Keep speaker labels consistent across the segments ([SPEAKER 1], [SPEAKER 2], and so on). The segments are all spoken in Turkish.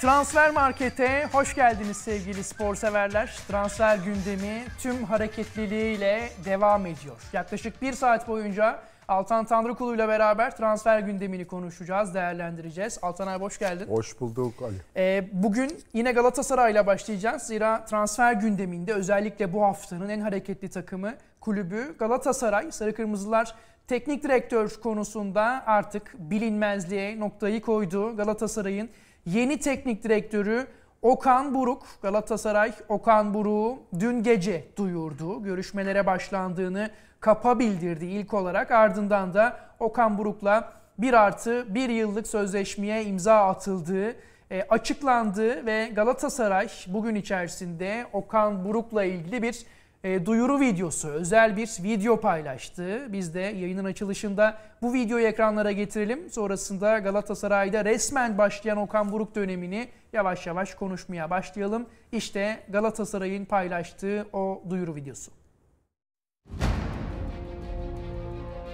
[SPEAKER 1] Transfer Market'e hoş geldiniz sevgili spor severler. Transfer gündemi tüm hareketliliğiyle devam ediyor. Yaklaşık bir saat boyunca Altan Tanrıkulu ile beraber transfer gündemini konuşacağız, değerlendireceğiz. Altan abi hoş geldin. Hoş bulduk Ali. Ee, bugün yine Galatasaray ile başlayacağız. Zira transfer gündeminde özellikle bu haftanın en hareketli takımı, kulübü Galatasaray. Sarı Kırmızılar teknik direktör konusunda artık bilinmezliğe noktayı koydu. Galatasaray'ın Yeni teknik direktörü Okan Buruk, Galatasaray Okan Buruk'u dün gece duyurdu. Görüşmelere başlandığını kapa bildirdi ilk olarak. Ardından da Okan Buruk'la 1 artı 1 yıllık sözleşmeye imza atıldığı e, açıklandı ve Galatasaray bugün içerisinde Okan Buruk'la ilgili bir e, duyuru videosu, özel bir video paylaştı. Biz de yayının açılışında bu videoyu ekranlara getirelim. Sonrasında Galatasaray'da resmen başlayan Okan Buruk dönemini yavaş yavaş konuşmaya başlayalım. İşte Galatasaray'ın paylaştığı o duyuru videosu.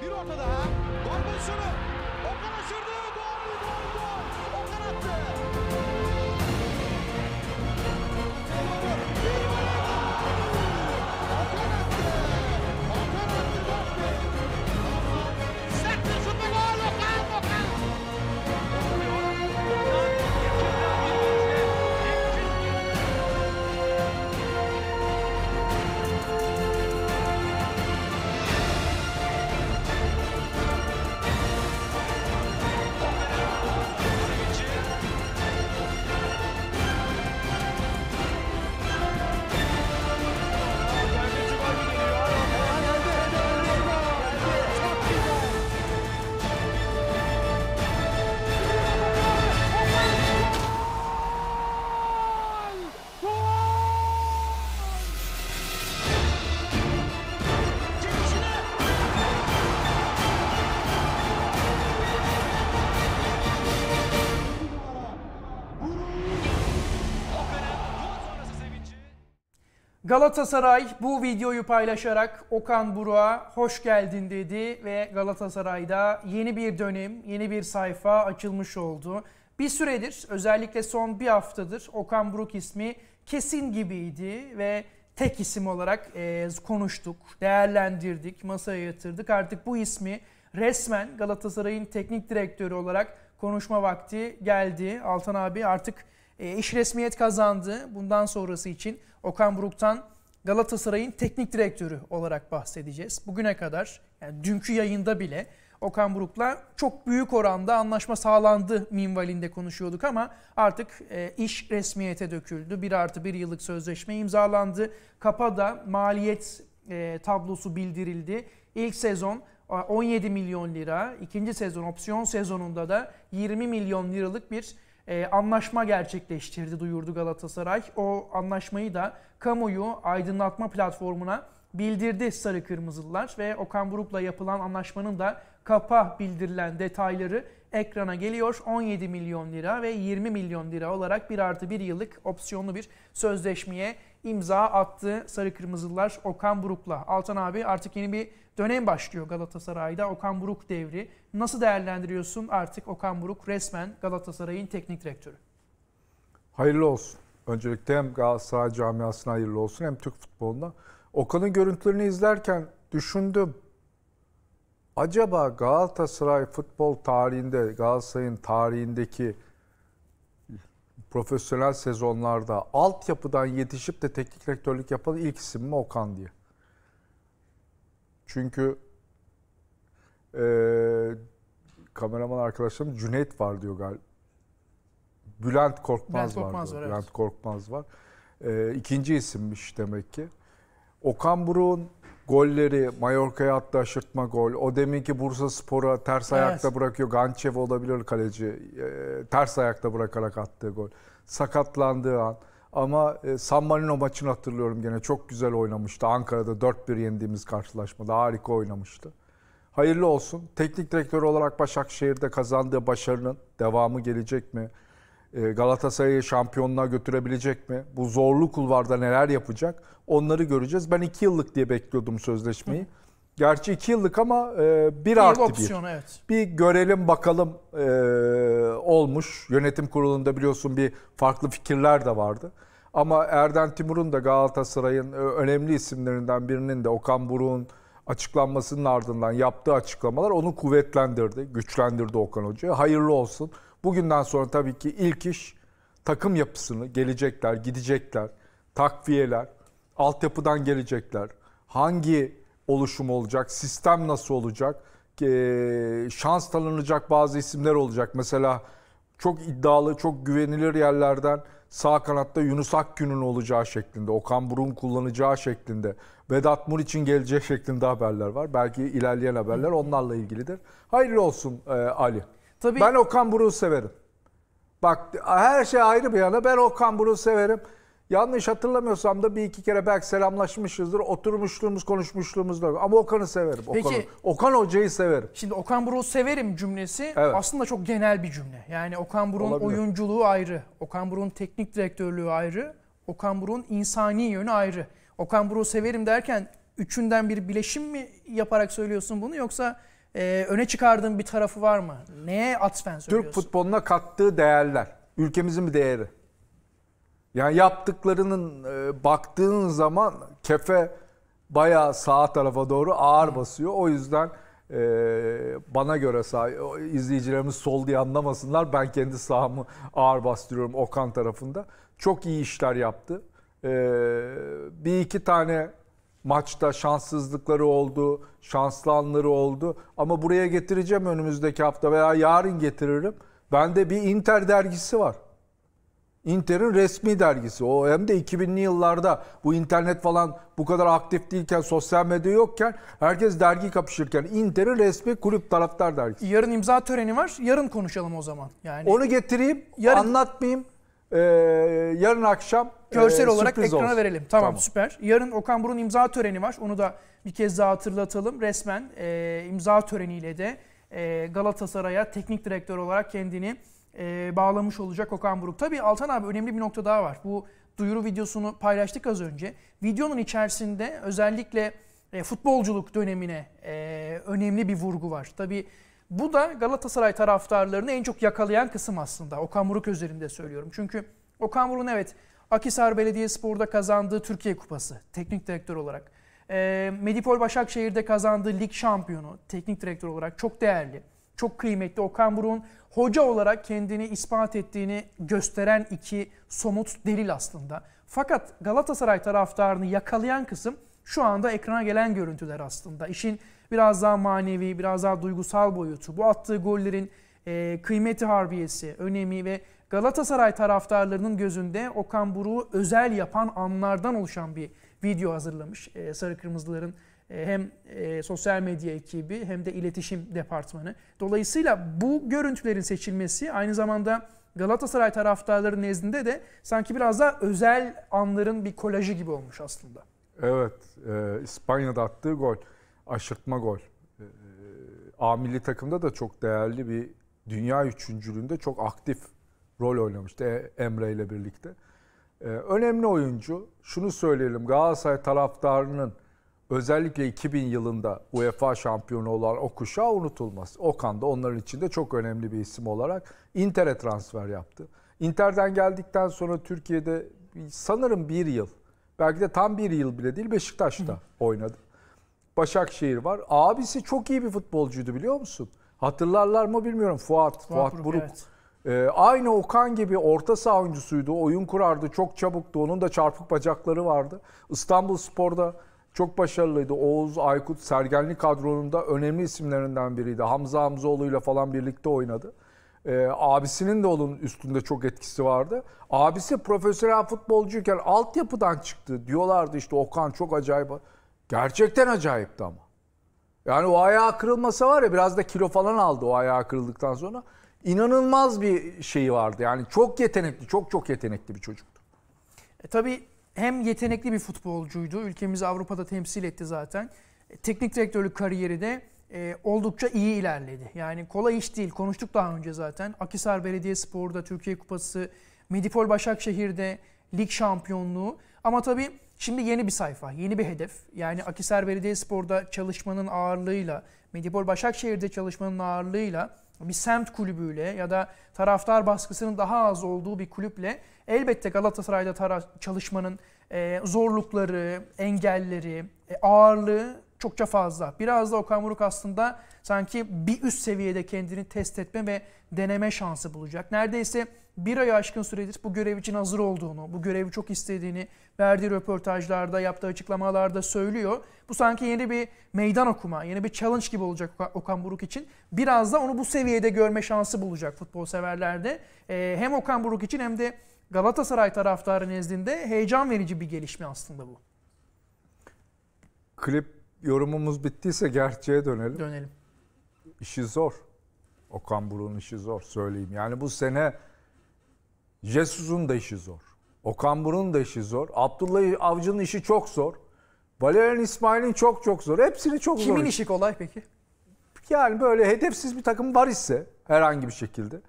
[SPEAKER 1] Bir orta daha. Gol Galatasaray bu videoyu paylaşarak Okan Buruk'a hoş geldin dedi ve Galatasaray'da yeni bir dönem, yeni bir sayfa açılmış oldu. Bir süredir özellikle son bir haftadır Okan Buruk ismi kesin gibiydi ve tek isim olarak e, konuştuk, değerlendirdik, masaya yatırdık. Artık bu ismi resmen Galatasaray'ın teknik direktörü olarak konuşma vakti geldi. Altan abi artık e, iş resmiyet kazandı. Bundan sonrası için Okan Buruk'tan Galatasaray'ın teknik direktörü olarak bahsedeceğiz. Bugüne kadar yani dünkü yayında bile Okan Buruk'la çok büyük oranda anlaşma sağlandı minvalinde konuşuyorduk ama artık e, iş resmiyete döküldü. 1 artı 1 yıllık sözleşme imzalandı. Kapada maliyet e, tablosu bildirildi. İlk sezon 17 milyon lira, ikinci sezon opsiyon sezonunda da 20 milyon liralık bir e, anlaşma gerçekleştirdi duyurdu Galatasaray. O anlaşmayı da kamuoyu aydınlatma platformuna bildirdi Sarı Kırmızılılar ve Okan Buruk'la yapılan anlaşmanın da kapa bildirilen detayları ekrana geliyor. 17 milyon lira ve 20 milyon lira olarak 1 artı 1 yıllık opsiyonlu bir sözleşmeye imza attı sarı kırmızılar Okan Buruk'la. Altan abi artık yeni bir dönem başlıyor Galatasaray'da. Okan Buruk devri. Nasıl değerlendiriyorsun artık Okan Buruk resmen Galatasaray'ın teknik direktörü?
[SPEAKER 2] Hayırlı olsun. Öncelikle hem Galatasaray camiasına hayırlı olsun hem Türk futboluna. Okan'ın görüntülerini izlerken düşündüm. Acaba Galatasaray futbol tarihinde, Galatasaray'ın tarihindeki profesyonel sezonlarda altyapıdan yetişip de teknik rektörlük yapan ilk isim mi Okan diye. Çünkü e, kameraman arkadaşlarım Cüneyt var diyor galiba. Bülent Korkmaz, Bülent Korkmaz var. var evet. Bülent Korkmaz var. E, ikinci isimmiş demek ki. Okan Buruk'un golleri Mallorca'ya attı aşırtma gol. O deminki Bursa Spor'a ters evet. ayakta bırakıyor. Gançev olabilir kaleci. E, ters ayakta bırakarak attığı gol. Sakatlandığı an. Ama e, San Marino maçını hatırlıyorum gene. Çok güzel oynamıştı. Ankara'da 4-1 yendiğimiz karşılaşmada harika oynamıştı. Hayırlı olsun. Teknik direktör olarak Başakşehir'de kazandığı başarının devamı gelecek mi? Ee, Galatasaray'ı şampiyonluğa götürebilecek mi? Bu zorlu kulvarda neler yapacak? Onları göreceğiz. Ben iki yıllık diye bekliyordum sözleşmeyi. Gerçi iki yıllık ama e, bir, bir artı opsiyon, bir. Evet. Bir görelim bakalım e, olmuş. Yönetim kurulunda biliyorsun bir farklı fikirler de vardı. Ama Erden Timur'un da Galatasaray'ın e, önemli isimlerinden birinin de Okan Buruk'un açıklanmasının ardından yaptığı açıklamalar onu kuvvetlendirdi, güçlendirdi Okan Hoca'ya. Hayırlı olsun. Bugünden sonra tabii ki ilk iş takım yapısını gelecekler, gidecekler, takviyeler, altyapıdan gelecekler. Hangi oluşum olacak, sistem nasıl olacak, şans tanınacak bazı isimler olacak. Mesela çok iddialı, çok güvenilir yerlerden sağ kanatta Yunus Akgün'ün olacağı şeklinde, Okan Burun kullanacağı şeklinde, Vedat Mur için geleceği şeklinde haberler var. Belki ilerleyen haberler onlarla ilgilidir. Hayırlı olsun e, Ali. Tabii. Ben Okan Buruk'u severim. Bak her şey ayrı bir yana ben Okan Buruk'u severim. Yanlış hatırlamıyorsam da bir iki kere belki selamlaşmışızdır. Oturmuşluğumuz, konuşmuşluğumuz da yok. Ama Okan'ı severim. Peki, Okan, Okan Hoca'yı severim. Şimdi Okan Buruk'u
[SPEAKER 1] severim cümlesi evet. aslında çok genel bir cümle. Yani Okan Buruk'un oyunculuğu ayrı. Okan Buruk'un teknik direktörlüğü ayrı. Okan Buruk'un insani yönü ayrı. Okan Buruk'u severim derken üçünden bir bileşim mi yaparak söylüyorsun bunu yoksa e, öne çıkardığın bir tarafı var mı? Neye atfen
[SPEAKER 2] söylüyorsun? Türk futboluna kattığı değerler. Ülkemizin bir değeri. Yani yaptıklarının e, baktığın zaman kefe bayağı sağ tarafa doğru ağır basıyor. O yüzden e, bana göre sağ, izleyicilerimiz sol diye anlamasınlar. Ben kendi sağımı ağır bastırıyorum Okan tarafında. Çok iyi işler yaptı. E, bir iki tane maçta şanssızlıkları oldu, şanslı anları oldu. Ama buraya getireceğim önümüzdeki hafta veya yarın getiririm. Bende bir Inter dergisi var. Inter'in resmi dergisi. O hem de 2000'li yıllarda bu internet falan bu kadar aktif değilken, sosyal medya yokken herkes dergi kapışırken Inter'in resmi kulüp taraftar dergisi.
[SPEAKER 1] Yarın imza töreni var. Yarın konuşalım o zaman. Yani Onu
[SPEAKER 2] getireyim, yarın... anlatmayayım. Ee, yarın akşam görsel e, olarak ekrana olsun. verelim. Tamam, tamam
[SPEAKER 1] süper. Yarın Okan Burun imza töreni var. Onu da bir kez daha hatırlatalım. Resmen e, imza töreniyle de e, Galatasaray'a teknik direktör olarak kendini e, bağlamış olacak Okan Buruk. Tabii Altan abi önemli bir nokta daha var. Bu duyuru videosunu paylaştık az önce. Videonun içerisinde özellikle e, futbolculuk dönemine e, önemli bir vurgu var. Tabii bu da Galatasaray taraftarlarını en çok yakalayan kısım aslında. Okan Buruk üzerinde söylüyorum. Çünkü Okan Buruk'un evet Akisar Belediyespor'da kazandığı Türkiye Kupası teknik direktör olarak. E, Medipol Başakşehir'de kazandığı lig şampiyonu teknik direktör olarak çok değerli. Çok kıymetli Okan Buruk'un hoca olarak kendini ispat ettiğini gösteren iki somut delil aslında. Fakat Galatasaray taraftarını yakalayan kısım şu anda ekrana gelen görüntüler aslında. İşin biraz daha manevi, biraz daha duygusal boyutu. Bu attığı gollerin e, kıymeti harbiyesi, önemi ve Galatasaray taraftarlarının gözünde Okan Buruk'u özel yapan anlardan oluşan bir video hazırlamış. E, Sarı Kırmızıların e, hem e, sosyal medya ekibi hem de iletişim departmanı. Dolayısıyla bu görüntülerin seçilmesi aynı zamanda Galatasaray taraftarları nezdinde de sanki biraz daha özel anların bir kolajı gibi olmuş aslında.
[SPEAKER 2] Evet. E, İspanya'da attığı gol. Aşırtma gol. E, A milli takımda da çok değerli bir dünya üçüncülüğünde çok aktif rol oynamıştı e, Emre ile birlikte. E, önemli oyuncu. Şunu söyleyelim. Galatasaray taraftarının özellikle 2000 yılında UEFA şampiyonu olan o kuşağı unutulmaz. Okan da onların içinde çok önemli bir isim olarak Inter'e transfer yaptı. Inter'den geldikten sonra Türkiye'de sanırım bir yıl Belki de tam bir yıl bile değil Beşiktaş'ta Hı. oynadı. Başakşehir var. Abisi çok iyi bir futbolcuydu biliyor musun? Hatırlarlar mı bilmiyorum. Fuat, Fuat, Fuat Buruk. Evet. Ee, aynı Okan gibi orta saha oyuncusuydu. Oyun kurardı. Çok çabuktu. Onun da çarpık bacakları vardı. İstanbul Spor'da çok başarılıydı. Oğuz Aykut Sergenli kadronunda önemli isimlerinden biriydi. Hamza Hamzoğlu ile falan birlikte oynadı e, abisinin de onun üstünde çok etkisi vardı. Abisi profesyonel futbolcuyken altyapıdan çıktı. Diyorlardı işte Okan çok acayip. Gerçekten acayipti ama. Yani o ayağı kırılması var ya biraz da kilo falan aldı o ayağı kırıldıktan sonra. İnanılmaz bir şeyi vardı. Yani çok yetenekli, çok çok yetenekli bir çocuktu.
[SPEAKER 1] E, tabii hem yetenekli bir futbolcuydu. Ülkemizi Avrupa'da temsil etti zaten. E, teknik direktörlük kariyeri de e, oldukça iyi ilerledi. Yani kolay iş değil. Konuştuk daha önce zaten. Akisar Belediyespor'da Türkiye Kupası, Medipol Başakşehir'de lig şampiyonluğu. Ama tabii şimdi yeni bir sayfa, yeni bir hedef. Yani Akisar Belediyespor'da çalışmanın ağırlığıyla, Medipol Başakşehir'de çalışmanın ağırlığıyla bir semt kulübüyle ya da taraftar baskısının daha az olduğu bir kulüple elbette Galatasaray'da çalışmanın e, zorlukları, engelleri, e, ağırlığı çokça fazla. Biraz da Okan Buruk aslında sanki bir üst seviyede kendini test etme ve deneme şansı bulacak. Neredeyse bir ay aşkın süredir bu görev için hazır olduğunu, bu görevi çok istediğini verdiği röportajlarda, yaptığı açıklamalarda söylüyor. Bu sanki yeni bir meydan okuma, yeni bir challenge gibi olacak Okan Buruk için. Biraz da onu bu seviyede görme şansı bulacak futbol severlerde. Ee, hem Okan Buruk için hem de Galatasaray taraftarı nezdinde heyecan verici bir gelişme aslında bu.
[SPEAKER 2] Klip yorumumuz bittiyse gerçeğe dönelim. Dönelim. İşi zor. Okan Buruk'un işi zor söyleyeyim. Yani bu sene Jesus'un da işi zor. Okan Buruk'un da işi zor. Abdullah Avcı'nın işi çok zor. Valerian İsmail'in çok çok zor. Hepsini çok Kimin zor. Kimin işi kolay peki? Yani böyle hedefsiz bir takım var ise herhangi bir şekilde.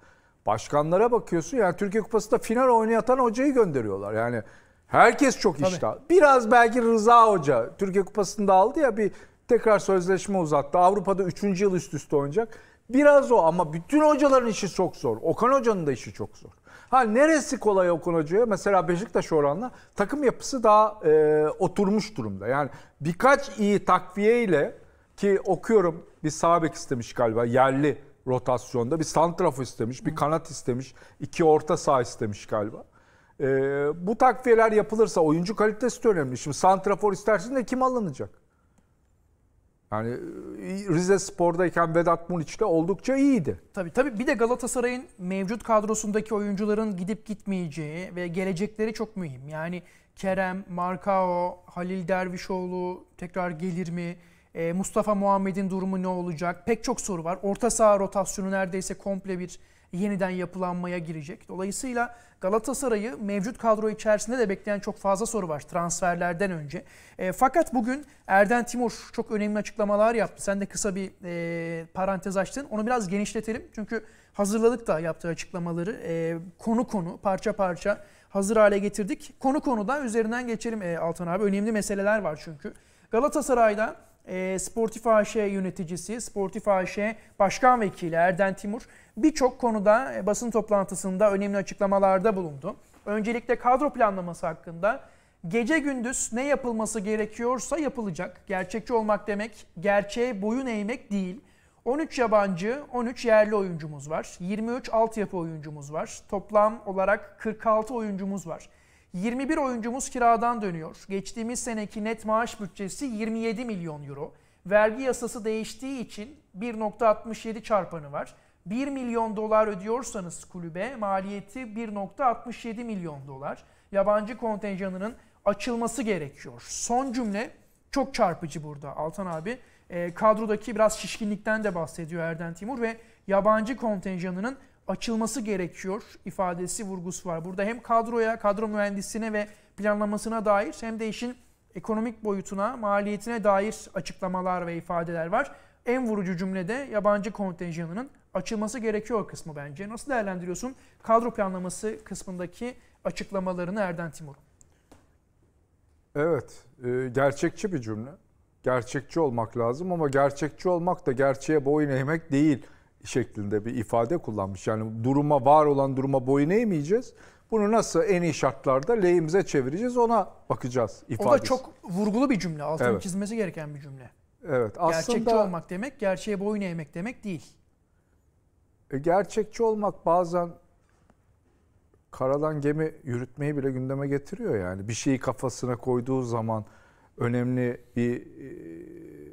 [SPEAKER 2] Başkanlara bakıyorsun yani Türkiye Kupası'nda final oynayatan hocayı gönderiyorlar. Yani Herkes çok Tabii. iştah. Biraz belki Rıza Hoca Türkiye Kupası'nda aldı ya bir tekrar sözleşme uzattı. Avrupa'da 3. yıl üst üste oynayacak. Biraz o ama bütün hocaların işi çok zor. Okan Hoca'nın da işi çok zor. Ha neresi kolay Okan Hoca'ya? Mesela Beşiktaş oranla takım yapısı daha e, oturmuş durumda. Yani birkaç iyi takviye ile ki okuyorum bir sağ bek istemiş galiba yerli rotasyonda. Bir santrafo istemiş, bir kanat istemiş, iki orta saha istemiş galiba. E, bu takviyeler yapılırsa oyuncu kalitesi de önemli. Şimdi santrafor istersin de kim alınacak? Yani e, Rize Spor'dayken Vedat Muriç de oldukça iyiydi.
[SPEAKER 1] Tabii tabii bir de Galatasaray'ın mevcut kadrosundaki oyuncuların gidip gitmeyeceği ve gelecekleri çok mühim. Yani Kerem, Markao, Halil Dervişoğlu tekrar gelir mi? Ee, Mustafa Muhammed'in durumu ne olacak? Pek çok soru var. Orta saha rotasyonu neredeyse komple bir yeniden yapılanmaya girecek. Dolayısıyla Galatasaray'ı mevcut kadro içerisinde de bekleyen çok fazla soru var transferlerden önce. E, fakat bugün Erden Timur çok önemli açıklamalar yaptı. Sen de kısa bir e, parantez açtın. Onu biraz genişletelim. Çünkü hazırladık da yaptığı açıklamaları. E, konu konu, parça parça hazır hale getirdik. Konu konudan üzerinden geçelim e, Altan abi. Önemli meseleler var çünkü. Galatasaray'da e, Sportif AŞ yöneticisi, Sportif AŞ Başkan Vekili Erden Timur birçok konuda e, basın toplantısında önemli açıklamalarda bulundu. Öncelikle kadro planlaması hakkında gece gündüz ne yapılması gerekiyorsa yapılacak. Gerçekçi olmak demek gerçeğe boyun eğmek değil. 13 yabancı, 13 yerli oyuncumuz var. 23 altyapı oyuncumuz var. Toplam olarak 46 oyuncumuz var. 21 oyuncumuz kiradan dönüyor. Geçtiğimiz seneki net maaş bütçesi 27 milyon euro. Vergi yasası değiştiği için 1.67 çarpanı var. 1 milyon dolar ödüyorsanız kulübe maliyeti 1.67 milyon dolar. Yabancı kontenjanının açılması gerekiyor. Son cümle çok çarpıcı burada Altan abi. E, kadrodaki biraz şişkinlikten de bahsediyor Erden Timur ve yabancı kontenjanının açılması gerekiyor ifadesi vurgusu var. Burada hem kadroya, kadro mühendisine ve planlamasına dair hem de işin ekonomik boyutuna, maliyetine dair açıklamalar ve ifadeler var. En vurucu cümlede yabancı kontenjanının açılması gerekiyor kısmı bence. Nasıl değerlendiriyorsun kadro planlaması kısmındaki açıklamalarını Erden Timur?
[SPEAKER 2] Evet, e, gerçekçi bir cümle. Gerçekçi olmak lazım ama gerçekçi olmak da gerçeğe boyun eğmek değil şeklinde bir ifade kullanmış. Yani duruma var olan duruma boyun eğmeyeceğiz. Bunu nasıl en iyi şartlarda lehimize çevireceğiz ona bakacağız ifadesi. O da çok
[SPEAKER 1] vurgulu bir cümle. Altını evet. çizmesi gereken bir cümle.
[SPEAKER 2] Evet. Gerçekçi
[SPEAKER 1] olmak demek gerçeğe boyun eğmek demek değil.
[SPEAKER 2] E, gerçekçi olmak bazen karadan gemi yürütmeyi bile gündeme getiriyor yani. Bir şeyi kafasına koyduğu zaman önemli bir e,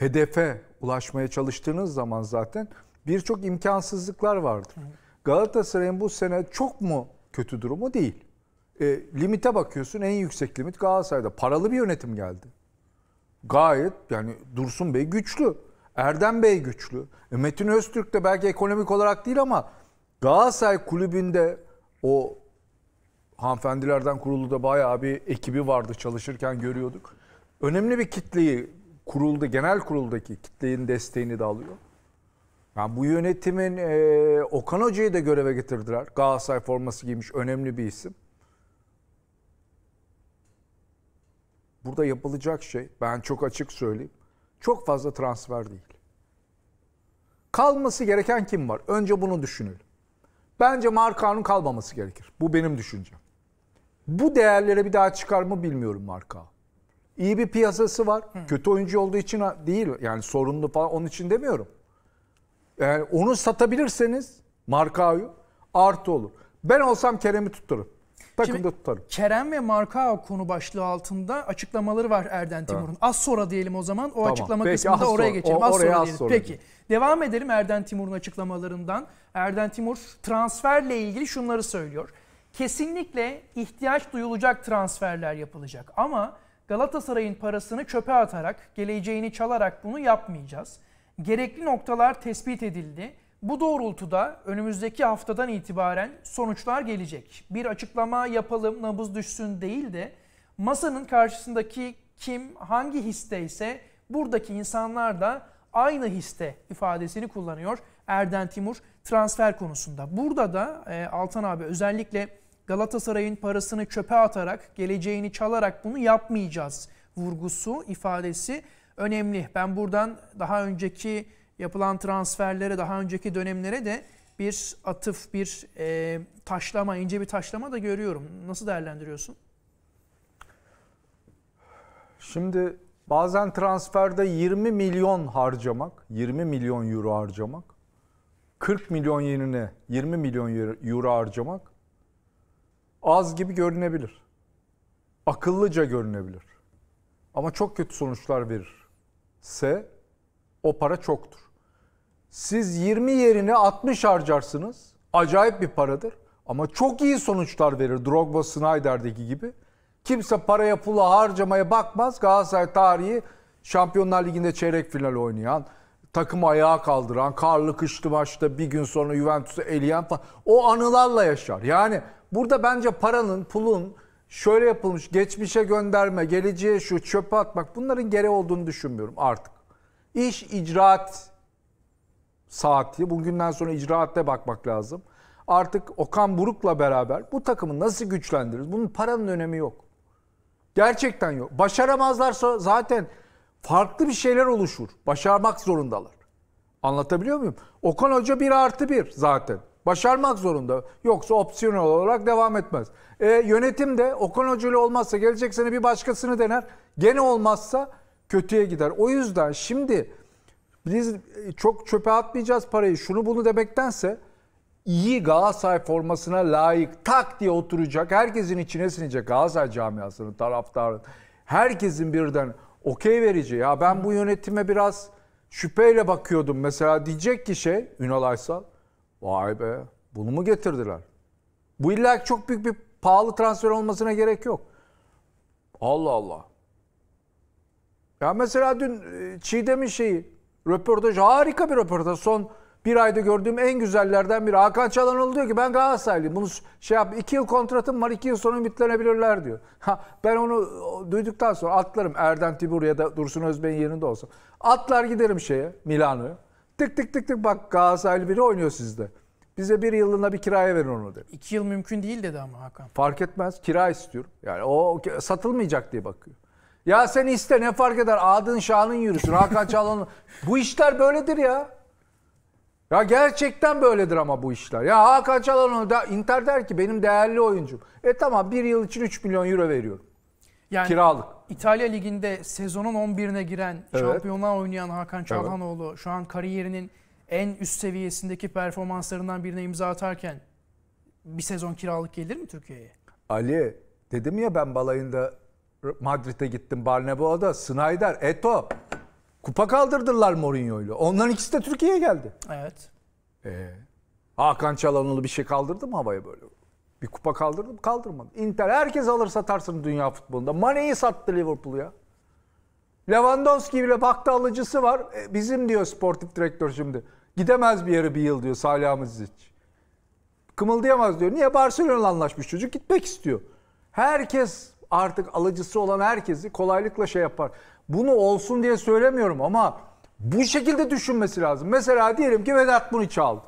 [SPEAKER 2] hedefe ulaşmaya çalıştığınız zaman zaten birçok imkansızlıklar vardır. Galatasaray'ın bu sene çok mu kötü durumu değil. E, limite bakıyorsun en yüksek limit Galatasaray'da. Paralı bir yönetim geldi. Gayet yani Dursun Bey güçlü. Erdem Bey güçlü. E, Metin Öztürk de belki ekonomik olarak değil ama Galatasaray kulübünde o hanımefendilerden kurulu da bayağı bir ekibi vardı çalışırken görüyorduk. Önemli bir kitleyi kurulda, genel kuruldaki kitlenin desteğini de alıyor. Yani bu yönetimin e, Okan Hoca'yı da göreve getirdiler. Galatasaray forması giymiş önemli bir isim. Burada yapılacak şey, ben çok açık söyleyeyim, çok fazla transfer değil. Kalması gereken kim var? Önce bunu düşünelim. Bence Marka'nın kalmaması gerekir. Bu benim düşüncem. Bu değerlere bir daha çıkar mı bilmiyorum Marka. İyi bir piyasası var. Hı. Kötü oyuncu olduğu için değil yani sorunlu falan onun için demiyorum. Yani onu satabilirseniz Markao'yu artı olur. Ben olsam Kerem'i tutarım. Takımda Şimdi, tutarım.
[SPEAKER 1] Kerem ve Markao konu başlığı altında açıklamaları var Erden Timur'un. Evet. Az sonra diyelim o zaman. O tamam. açıklama Peki, kısmında oraya geçelim. O, az sonra az diyelim. Sonra Peki. Diyelim. Devam edelim Erden Timur'un açıklamalarından. Erden Timur transferle ilgili şunları söylüyor. Kesinlikle ihtiyaç duyulacak transferler yapılacak ama Galatasaray'ın parasını çöpe atarak, geleceğini çalarak bunu yapmayacağız. Gerekli noktalar tespit edildi. Bu doğrultuda önümüzdeki haftadan itibaren sonuçlar gelecek. Bir açıklama yapalım, nabız düşsün değil de masanın karşısındaki kim hangi histeyse buradaki insanlar da aynı histe ifadesini kullanıyor Erden Timur transfer konusunda. Burada da e, Altan abi özellikle Galatasaray'ın parasını çöpe atarak, geleceğini çalarak bunu yapmayacağız vurgusu, ifadesi önemli. Ben buradan daha önceki yapılan transferlere, daha önceki dönemlere de bir atıf, bir e, taşlama, ince bir taşlama da görüyorum. Nasıl değerlendiriyorsun?
[SPEAKER 2] Şimdi bazen transferde 20 milyon harcamak, 20 milyon euro harcamak, 40 milyon yerine 20 milyon euro harcamak az gibi görünebilir. Akıllıca görünebilir. Ama çok kötü sonuçlar verirse o para çoktur. Siz 20 yerine 60 harcarsınız. Acayip bir paradır. Ama çok iyi sonuçlar verir Drogba Snyder'deki gibi. Kimse paraya pula harcamaya bakmaz. Galatasaray tarihi Şampiyonlar Ligi'nde çeyrek final oynayan, takımı ayağa kaldıran, karlı kışlı maçta bir gün sonra Juventus'u eleyen falan. O anılarla yaşar. Yani Burada bence paranın, pulun şöyle yapılmış geçmişe gönderme, geleceğe şu çöpe atmak bunların gereği olduğunu düşünmüyorum artık. İş icraat saati. Bugünden sonra icraatte bakmak lazım. Artık Okan Buruk'la beraber bu takımı nasıl güçlendiririz? Bunun paranın önemi yok. Gerçekten yok. Başaramazlarsa zaten farklı bir şeyler oluşur. Başarmak zorundalar. Anlatabiliyor muyum? Okan Hoca bir artı bir zaten. Başarmak zorunda. Yoksa opsiyonel olarak devam etmez. E, yönetim de Okan Hoca ile olmazsa gelecek sene bir başkasını dener. Gene olmazsa kötüye gider. O yüzden şimdi biz çok çöpe atmayacağız parayı şunu bunu demektense iyi Galatasaray formasına layık tak diye oturacak. Herkesin içine sinecek Galatasaray camiasının taraftarı Herkesin birden okey verici. Ya ben bu yönetime biraz şüpheyle bakıyordum. Mesela diyecek ki şey Ünal Aysal Vay be bunu mu getirdiler? Bu illa çok büyük bir pahalı transfer olmasına gerek yok. Allah Allah. Ya mesela dün e, Çiğdem'in şeyi, röportaj harika bir röportaj. Son bir ayda gördüğüm en güzellerden biri. Hakan Çalhanoğlu diyor ki ben Galatasaraylıyım. Bunu şey yap, iki yıl kontratım var, iki yıl sonra ümitlenebilirler diyor. Ha, ben onu duyduktan sonra atlarım. Erden Tibur ya da Dursun Özbey'in yerinde olsam. Atlar giderim şeye, Milano'ya. Tık tık tık tık bak Galatasaraylı biri oynuyor sizde. Bize bir yıllığına bir kiraya verin onu dedi.
[SPEAKER 1] İki yıl mümkün değil dedi ama
[SPEAKER 2] Hakan. Fark etmez. Kira istiyorum. Yani o satılmayacak diye bakıyor. Ya sen iste ne fark eder? Adın şanın yürüsün. Hakan Çalhanoğlu. bu işler böyledir ya. Ya gerçekten böyledir ama bu işler. Ya Hakan Çalhanoğlu da Inter der ki benim değerli oyuncum. E tamam bir yıl için 3 milyon euro veriyorum.
[SPEAKER 1] Yani Kiralık. İtalya Ligi'nde sezonun 11'ine giren, evet. şampiyonlar oynayan Hakan Çalhanoğlu evet. şu an kariyerinin en üst seviyesindeki performanslarından birine imza atarken bir sezon kiralık gelir mi Türkiye'ye?
[SPEAKER 2] Ali dedim ya ben balayında Madrid'e gittim Barnebao'da Snyder, Eto kupa kaldırdılar Mourinho'yla. Onların ikisi de Türkiye'ye geldi. Evet. Ee, Hakan Çalhanoğlu bir şey kaldırdı mı havaya böyle? Bir kupa kaldırdım, kaldırmadım. Inter herkes alır satarsın dünya futbolunda. Mane'yi sattı Liverpool ya. Lewandowski bile baktı alıcısı var. E, bizim diyor sportif direktör şimdi. Gidemez bir yere bir yıl diyor Salih Amizic. Kımıldayamaz diyor. Niye? Barcelona'la anlaşmış çocuk gitmek istiyor. Herkes artık alıcısı olan herkesi kolaylıkla şey yapar. Bunu olsun diye söylemiyorum ama bu şekilde düşünmesi lazım. Mesela diyelim ki Vedat bunu çaldı.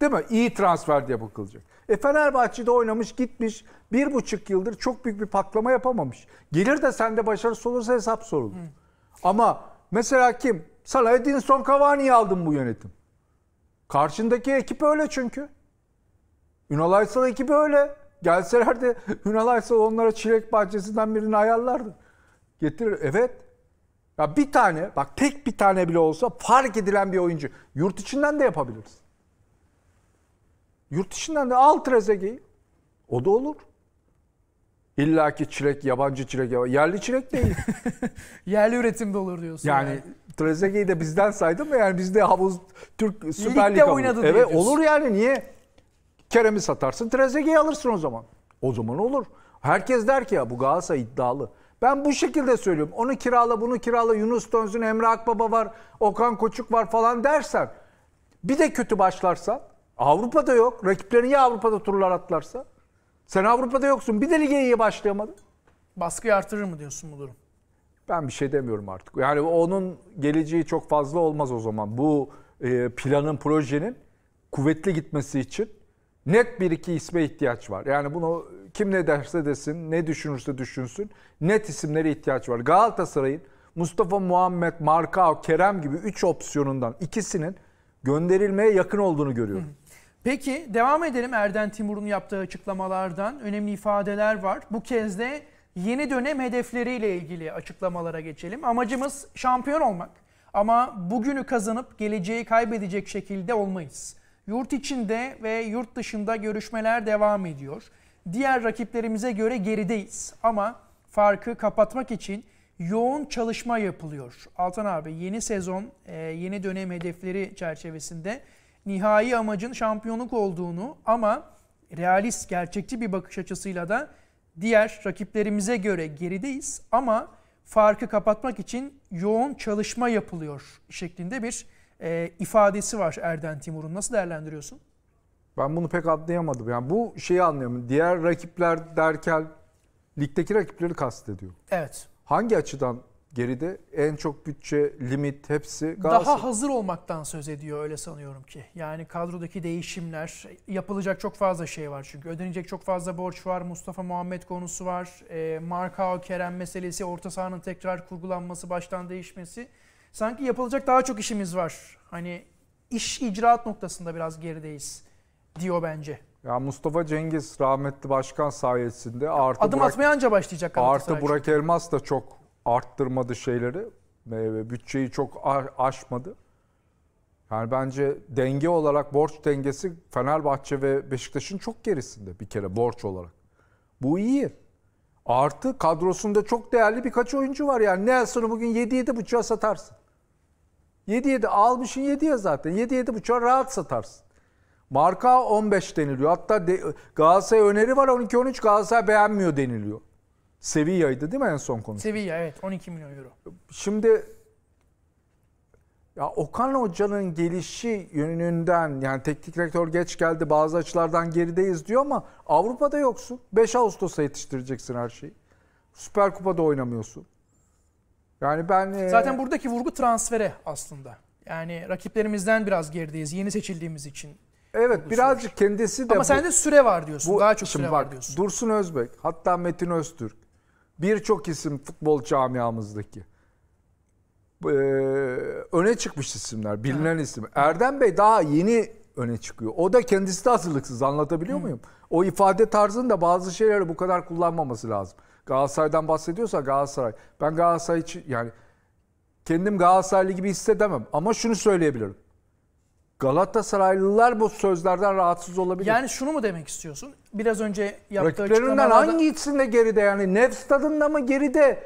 [SPEAKER 2] Değil mi? İyi transfer diye bakılacak. E Fenerbahçe'de oynamış gitmiş bir buçuk yıldır çok büyük bir patlama yapamamış. Gelir de sende başarısı olursa hesap sorulur. Hı. Ama mesela kim? Sana Edinson Cavani'yi aldın bu yönetim. Karşındaki ekip öyle çünkü. Ünal Aysal ekibi öyle. Gelseler de Ünal Aysal onlara çilek bahçesinden birini ayarlardı. Getirir. Evet. Ya bir tane bak tek bir tane bile olsa fark edilen bir oyuncu. Yurt içinden de yapabiliriz. Yurt dışından da al Trezeguet'i. O da olur. İlla ki çilek, yabancı çilek, yerli çilek değil. yerli üretim de olur diyorsun. Yani, yani. Trezeguet'i de bizden saydın mı? Yani bizde havuz Türk Süper Lig'de oynadı Evet diyorsun. olur yani niye? Kerem'i satarsın Trezeguet'i alırsın o zaman. O zaman olur. Herkes der ki ya bu Galatasaray iddialı. Ben bu şekilde söylüyorum. Onu kirala, bunu kirala. Yunus Dönsün, Emre Akbaba var, Okan Koçuk var falan dersen. Bir de kötü başlarsa Avrupa'da yok. Rakiplerin ya Avrupa'da turlar atlarsa? Sen Avrupa'da yoksun. Bir de lige iyi başlayamadın. Baskıyı artırır mı diyorsun bu durum? Ben bir şey demiyorum artık. Yani onun geleceği çok fazla olmaz o zaman. Bu e, planın, projenin kuvvetli gitmesi için net bir iki isme ihtiyaç var. Yani bunu kim ne derse desin, ne düşünürse düşünsün net isimlere ihtiyaç var. Galatasaray'ın Mustafa Muhammed, Markao, Kerem gibi 3 opsiyonundan ikisinin gönderilmeye yakın olduğunu görüyorum. Hı.
[SPEAKER 1] Peki devam edelim Erden Timur'un yaptığı açıklamalardan. Önemli ifadeler var. Bu kez de yeni dönem hedefleriyle ilgili açıklamalara geçelim. Amacımız şampiyon olmak ama bugünü kazanıp geleceği kaybedecek şekilde olmayız. Yurt içinde ve yurt dışında görüşmeler devam ediyor. Diğer rakiplerimize göre gerideyiz ama farkı kapatmak için yoğun çalışma yapılıyor. Altan abi yeni sezon, e, yeni dönem hedefleri çerçevesinde nihai amacın şampiyonluk olduğunu ama realist, gerçekçi bir bakış açısıyla da diğer rakiplerimize göre gerideyiz ama farkı kapatmak için yoğun çalışma yapılıyor şeklinde bir e, ifadesi var Erden Timur'un. Nasıl değerlendiriyorsun?
[SPEAKER 2] Ben bunu pek anlayamadım Yani bu şeyi anlıyorum. Diğer rakipler derken ligdeki rakipleri kastediyor. Evet. Hangi açıdan Geride en çok bütçe, limit hepsi Galatasaray. Daha hazır
[SPEAKER 1] olmaktan söz ediyor öyle sanıyorum ki. Yani kadrodaki değişimler, yapılacak çok fazla şey var çünkü. Ödenecek çok fazla borç var, Mustafa Muhammed konusu var, e, Markao Kerem meselesi, orta sahanın tekrar kurgulanması, baştan değişmesi. Sanki yapılacak daha çok işimiz var. Hani iş icraat noktasında biraz gerideyiz diyor bence.
[SPEAKER 2] Ya Mustafa Cengiz rahmetli başkan sayesinde artı Adım Burak, atmaya anca başlayacak Artı Burak Elmas da çok arttırmadı şeyleri. Ee, bütçeyi çok aşmadı. Yani bence denge olarak borç dengesi Fenerbahçe ve Beşiktaş'ın çok gerisinde bir kere borç olarak. Bu iyi. Artı kadrosunda çok değerli birkaç oyuncu var yani. Nelson'u bugün 7-7.5'a satarsın. 7-7 almışın 7'ye zaten. 7-7.5'a rahat satarsın. Marka 15 deniliyor. Hatta de, Galatasaray öneri var 12-13 Galatasaray beğenmiyor deniliyor. Sevilla'ydı değil mi en son konu?
[SPEAKER 1] Sevilla evet 12 milyon euro.
[SPEAKER 2] Şimdi ya Okan Hoca'nın gelişi yönünden yani teknik direktör geç geldi bazı açılardan gerideyiz diyor ama Avrupa'da yoksun. 5 Ağustos'ta yetiştireceksin her şeyi. Süper Kupa'da oynamıyorsun. Yani ben... E, Zaten
[SPEAKER 1] buradaki vurgu transfere aslında. Yani rakiplerimizden biraz gerideyiz yeni seçildiğimiz için.
[SPEAKER 2] Evet birazcık süreç. kendisi de... Ama bu, sende süre var diyorsun bu, daha çok süre bak, var diyorsun. Dursun Özbek hatta Metin Öztürk birçok isim futbol camiamızdaki ee, öne çıkmış isimler, bilinen isim. Erdem Bey daha yeni öne çıkıyor. O da kendisi de hazırlıksız anlatabiliyor muyum? O ifade tarzını da bazı şeyleri bu kadar kullanmaması lazım. Galatasaray'dan bahsediyorsa Galatasaray. Ben Galatasaray için yani kendim Galatasaraylı gibi hissedemem ama şunu söyleyebilirim. Galatasaraylılar bu sözlerden rahatsız olabilir. Yani şunu mu demek istiyorsun?
[SPEAKER 1] Biraz önce yaptığı açıklamalarda...
[SPEAKER 2] hangisinde geride yani? Nef stadında mı geride?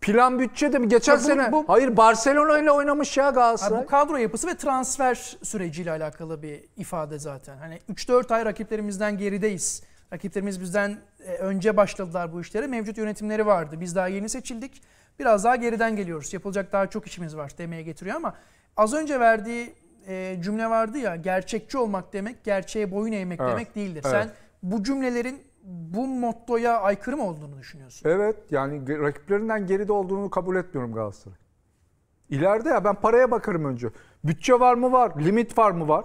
[SPEAKER 2] Plan bütçede mi? Geçen bu, sene bu,
[SPEAKER 1] hayır Barcelona ile oynamış ya Galatasaray. bu kadro yapısı ve transfer süreciyle alakalı bir ifade zaten. Hani 3-4 ay rakiplerimizden gerideyiz. Rakiplerimiz bizden e, önce başladılar bu işlere. Mevcut yönetimleri vardı. Biz daha yeni seçildik. Biraz daha geriden geliyoruz. Yapılacak daha çok işimiz var demeye getiriyor ama az önce verdiği e, cümle vardı ya gerçekçi olmak demek gerçeğe boyun eğmek evet. demek değildir. Evet. Sen bu cümlelerin bu
[SPEAKER 2] mottoya aykırı mı olduğunu düşünüyorsun? Evet yani rakiplerinden geride olduğunu kabul etmiyorum Galatasaray. İleride ya ben paraya bakarım önce. Bütçe var mı var? Limit var mı var?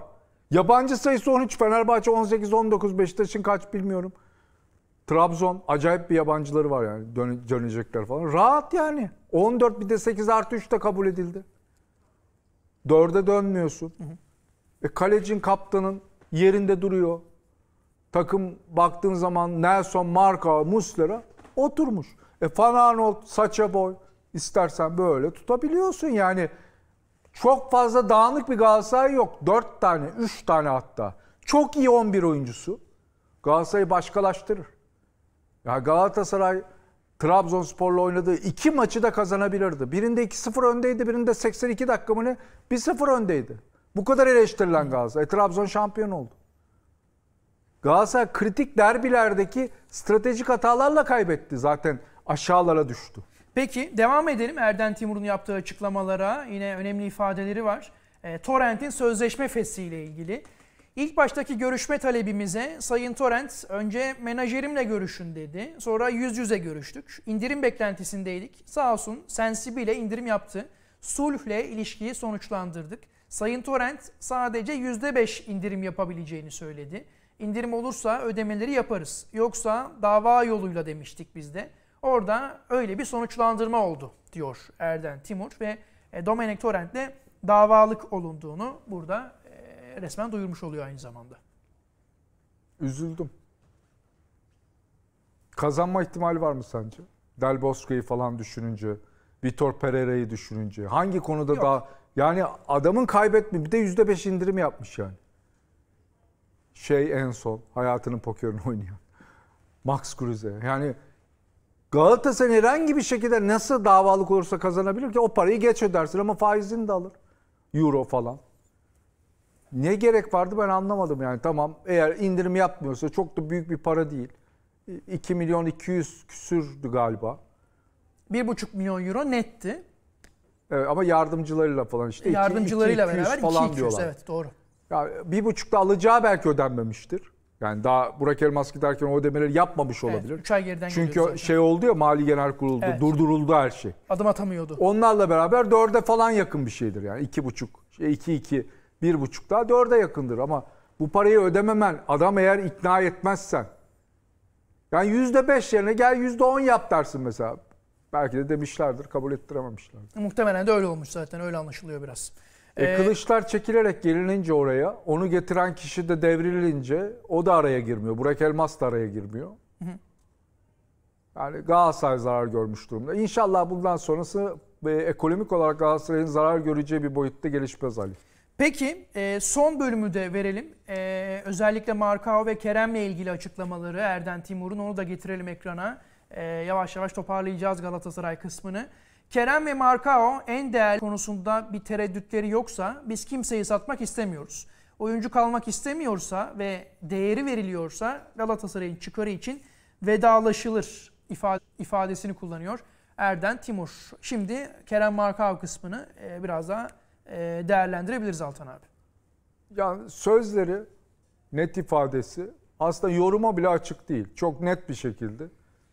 [SPEAKER 2] Yabancı sayısı 13 Fenerbahçe 18 19 Beşiktaş'ın kaç bilmiyorum. Trabzon acayip bir yabancıları var yani dönecekler falan. Rahat yani. 14 bir de 8 artı 3 de kabul edildi. Dörde dönmüyorsun. Hı E, kalecin kaptanın yerinde duruyor. Takım baktığın zaman Nelson, Marka, Muslera oturmuş. E Fananolt, saça boy istersen böyle tutabiliyorsun yani. Çok fazla dağınık bir Galatasaray yok. Dört tane, üç tane hatta. Çok iyi 11 oyuncusu. Galatasaray'ı başkalaştırır. Ya Galatasaray Trabzonspor'la oynadığı iki maçı da kazanabilirdi. Birinde 2-0 öndeydi, birinde 82 dakika mı ne? 1-0 öndeydi. Bu kadar eleştirilen Galatasaray. E, Trabzon şampiyon oldu. Galatasaray kritik derbilerdeki stratejik hatalarla kaybetti zaten. Aşağılara düştü. Peki devam edelim Erden
[SPEAKER 1] Timur'un yaptığı açıklamalara. Yine önemli ifadeleri var. E, Torrent'in sözleşme feshiyle ilgili. İlk baştaki görüşme talebimize Sayın Torrent önce menajerimle görüşün dedi. Sonra yüz yüze görüştük. İndirim beklentisindeydik. Sağ olsun Sensibi indirim yaptı. Sulhle ilişkiyi sonuçlandırdık. Sayın Torrent sadece %5 indirim yapabileceğini söyledi. İndirim olursa ödemeleri yaparız. Yoksa dava yoluyla demiştik biz de. Orada öyle bir sonuçlandırma oldu diyor Erden Timur ve e, Domenek Torrent'le davalık olunduğunu burada resmen duyurmuş oluyor aynı zamanda.
[SPEAKER 2] Üzüldüm. Kazanma ihtimali var mı sence? Del Bosque'yi falan düşününce, Vitor Pereira'yı düşününce. Hangi konuda Yok. daha... Yani adamın kaybetme bir de %5 indirim yapmış yani. Şey en son hayatının pokerini oynayan. Max Kruse. Yani Galatasaray herhangi bir şekilde nasıl davalık olursa kazanabilir ki o parayı geç ödersin ama faizini de alır. Euro falan ne gerek vardı ben anlamadım yani. Tamam eğer indirim yapmıyorsa çok da büyük bir para değil. 2 milyon 200 küsürdü galiba.
[SPEAKER 1] 1,5 milyon euro netti.
[SPEAKER 2] Evet, ama yardımcılarıyla falan işte. Yardımcılarıyla 2, 2, beraber falan 200, diyorlar. Evet doğru. Ya bir buçukta alacağı belki ödenmemiştir. Yani daha Burak Elmas giderken o ödemeleri yapmamış olabilir. Evet,
[SPEAKER 1] 3 ay geriden Çünkü
[SPEAKER 2] şey oldu ya Mali Genel Kurulu'da evet. durduruldu her şey. Adım atamıyordu. Onlarla beraber dörde falan yakın bir şeydir yani. iki buçuk şey, iki iki bir buçuk daha dörde yakındır ama bu parayı ödememen adam eğer ikna etmezsen. Yani yüzde beş yerine gel yüzde on yap dersin mesela. Belki de demişlerdir kabul ettirememişler.
[SPEAKER 1] Muhtemelen de öyle olmuş zaten öyle anlaşılıyor biraz. E, ee,
[SPEAKER 2] kılıçlar çekilerek gelinince oraya, onu getiren kişi de devrilince o da araya girmiyor. Burak Elmas da araya girmiyor. Hı. Yani Galatasaray zarar görmüş durumda. İnşallah bundan sonrası ve ekonomik olarak Galatasaray'ın zarar göreceği bir boyutta gelişmez Ali. Peki e, son bölümü
[SPEAKER 1] de verelim. E, özellikle Markao ve Kerem'le ilgili açıklamaları Erden Timur'un onu da getirelim ekrana. E, yavaş yavaş toparlayacağız Galatasaray kısmını. Kerem ve Markao en değerli konusunda bir tereddütleri yoksa biz kimseyi satmak istemiyoruz. Oyuncu kalmak istemiyorsa ve değeri veriliyorsa Galatasaray'ın çıkarı için vedalaşılır ifadesini kullanıyor Erden Timur. Şimdi Kerem Markao kısmını biraz daha e, değerlendirebiliriz Altan abi.
[SPEAKER 2] Yani sözleri, net ifadesi aslında yoruma bile açık değil. Çok net bir şekilde.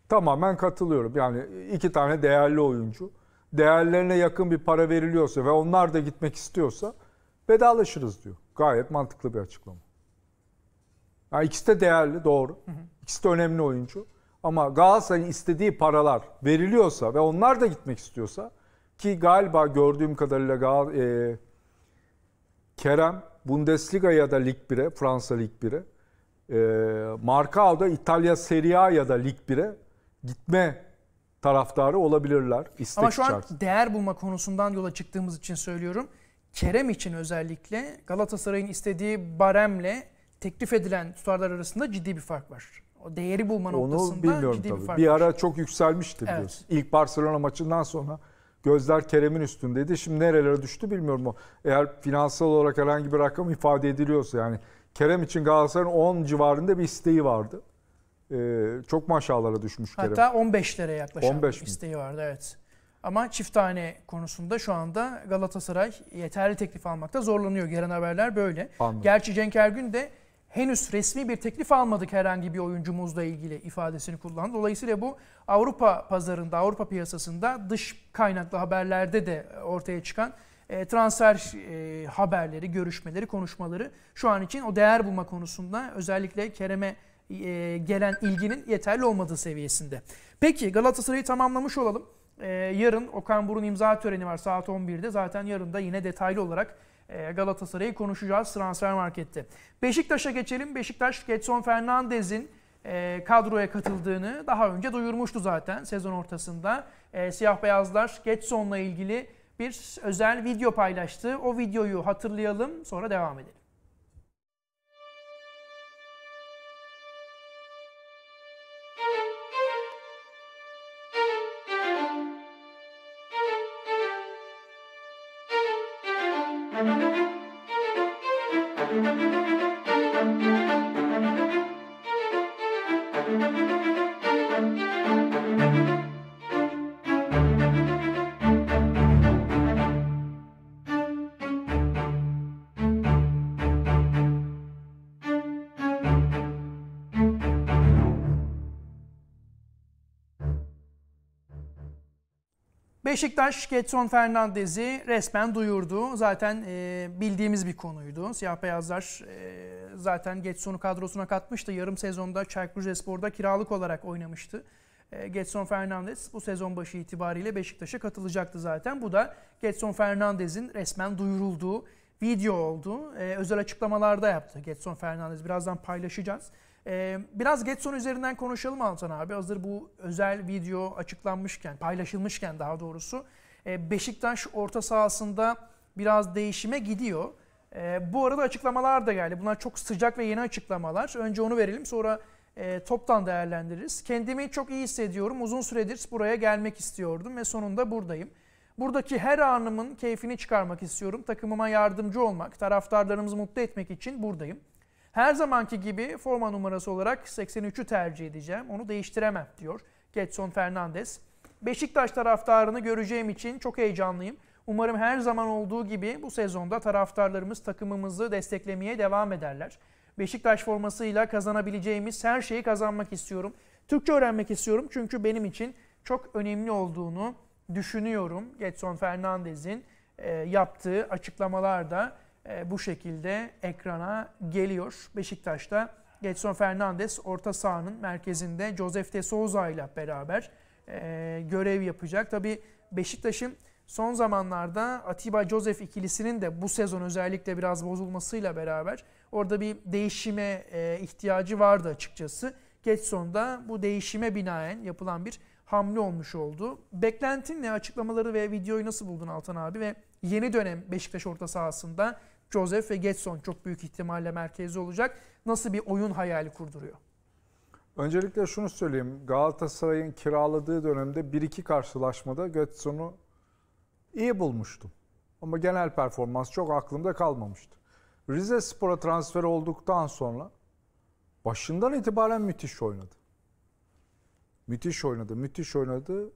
[SPEAKER 2] Tamamen katılıyorum. Yani iki tane değerli oyuncu. Değerlerine yakın bir para veriliyorsa ve onlar da gitmek istiyorsa vedalaşırız diyor. Gayet mantıklı bir açıklama. Yani ikisi de değerli, doğru. İkisi de önemli oyuncu. Ama Galatasaray'ın istediği paralar veriliyorsa ve onlar da gitmek istiyorsa ki galiba gördüğüm kadarıyla Gal e, Kerem Bundesliga'ya da Lig 1'e, Fransa Lig 1'e, e, Markao'da İtalya Serie A ya da Lig 1'e gitme taraftarı olabilirler. Ama şu an
[SPEAKER 1] değer bulma konusundan yola çıktığımız için söylüyorum. Kerem için özellikle Galatasaray'ın istediği baremle teklif edilen tutarlar arasında ciddi bir fark var. O değeri bulma Onu noktasında ciddi tabii. bir fark Bir
[SPEAKER 2] var. ara çok yükselmişti evet. biliyorsun. İlk Barcelona maçından sonra Gözler Kerem'in üstündeydi. Şimdi nerelere düştü bilmiyorum. Eğer finansal olarak herhangi bir rakam ifade ediliyorsa yani Kerem için Galatasaray'ın 10 civarında bir isteği vardı. Ee, çok maşallahlara düşmüş Kerem. Hatta
[SPEAKER 1] 15 liraya yaklaşan 15 mi? isteği vardı evet. Ama çift tane konusunda şu anda Galatasaray yeterli teklif almakta zorlanıyor. Gelen haberler böyle. Anladım. Gerçi Cenk Ergün de henüz resmi bir teklif almadık herhangi bir oyuncumuzla ilgili ifadesini kullandı. Dolayısıyla bu Avrupa pazarında, Avrupa piyasasında dış kaynaklı haberlerde de e, ortaya çıkan e, transfer e, haberleri, görüşmeleri, konuşmaları şu an için o değer bulma konusunda özellikle Kerem'e gelen ilginin yeterli olmadığı seviyesinde. Peki Galatasaray'ı tamamlamış olalım. yarın Okan Burun imza töreni var saat 11'de. Zaten yarın da yine detaylı olarak ee, Galatasaray'ı konuşacağız transfer markette. Beşiktaş'a geçelim. Beşiktaş Getson Fernandez'in e, kadroya katıldığını daha önce duyurmuştu zaten sezon ortasında. E, Siyah Beyazlar Getson'la ilgili bir özel video paylaştı. O videoyu hatırlayalım sonra devam edelim. Beşiktaş Getson Fernandez'i resmen duyurdu. Zaten e, bildiğimiz bir konuydu. Siyah Beyazlar e, zaten Getson'u kadrosuna katmıştı. Yarım sezonda Çaykur kiralık olarak oynamıştı. E, Getson Fernandez bu sezon başı itibariyle Beşiktaş'a katılacaktı zaten. Bu da Getson Fernandez'in resmen duyurulduğu video oldu. E, özel açıklamalarda yaptı Getson Fernandez. Birazdan paylaşacağız. Ee, biraz Getson üzerinden konuşalım Altan abi. Hazır bu özel video açıklanmışken, paylaşılmışken daha doğrusu. E, Beşiktaş orta sahasında biraz değişime gidiyor. E, bu arada açıklamalar da geldi. Bunlar çok sıcak ve yeni açıklamalar. Önce onu verelim sonra e, toptan değerlendiririz. Kendimi çok iyi hissediyorum. Uzun süredir buraya gelmek istiyordum ve sonunda buradayım. Buradaki her anımın keyfini çıkarmak istiyorum. Takımıma yardımcı olmak, taraftarlarımızı mutlu etmek için buradayım.'' Her zamanki gibi forma numarası olarak 83'ü tercih edeceğim. Onu değiştiremem diyor Getson Fernandez. Beşiktaş taraftarını göreceğim için çok heyecanlıyım. Umarım her zaman olduğu gibi bu sezonda taraftarlarımız takımımızı desteklemeye devam ederler. Beşiktaş formasıyla kazanabileceğimiz her şeyi kazanmak istiyorum. Türkçe öğrenmek istiyorum çünkü benim için çok önemli olduğunu düşünüyorum. Getson Fernandez'in e, yaptığı açıklamalarda e, bu şekilde ekrana geliyor. Beşiktaş'ta Getson Fernandes orta sahanın merkezinde Josef de Souza ile beraber e, görev yapacak. Tabi Beşiktaş'ın son zamanlarda Atiba Josef ikilisinin de bu sezon özellikle biraz bozulmasıyla beraber orada bir değişime e, ihtiyacı vardı açıkçası. Getson da bu değişime binaen yapılan bir hamle olmuş oldu. Beklentin ne? Açıklamaları ve videoyu nasıl buldun Altan abi ve yeni dönem Beşiktaş orta sahasında Joseph ve Getson çok büyük ihtimalle merkezde olacak. Nasıl bir oyun hayali kurduruyor?
[SPEAKER 2] Öncelikle şunu söyleyeyim. Galatasaray'ın kiraladığı dönemde bir iki karşılaşmada Getson'u iyi bulmuştum. Ama genel performans çok aklımda kalmamıştı. Rize Spor'a transfer olduktan sonra başından itibaren müthiş oynadı. Müthiş oynadı, müthiş oynadı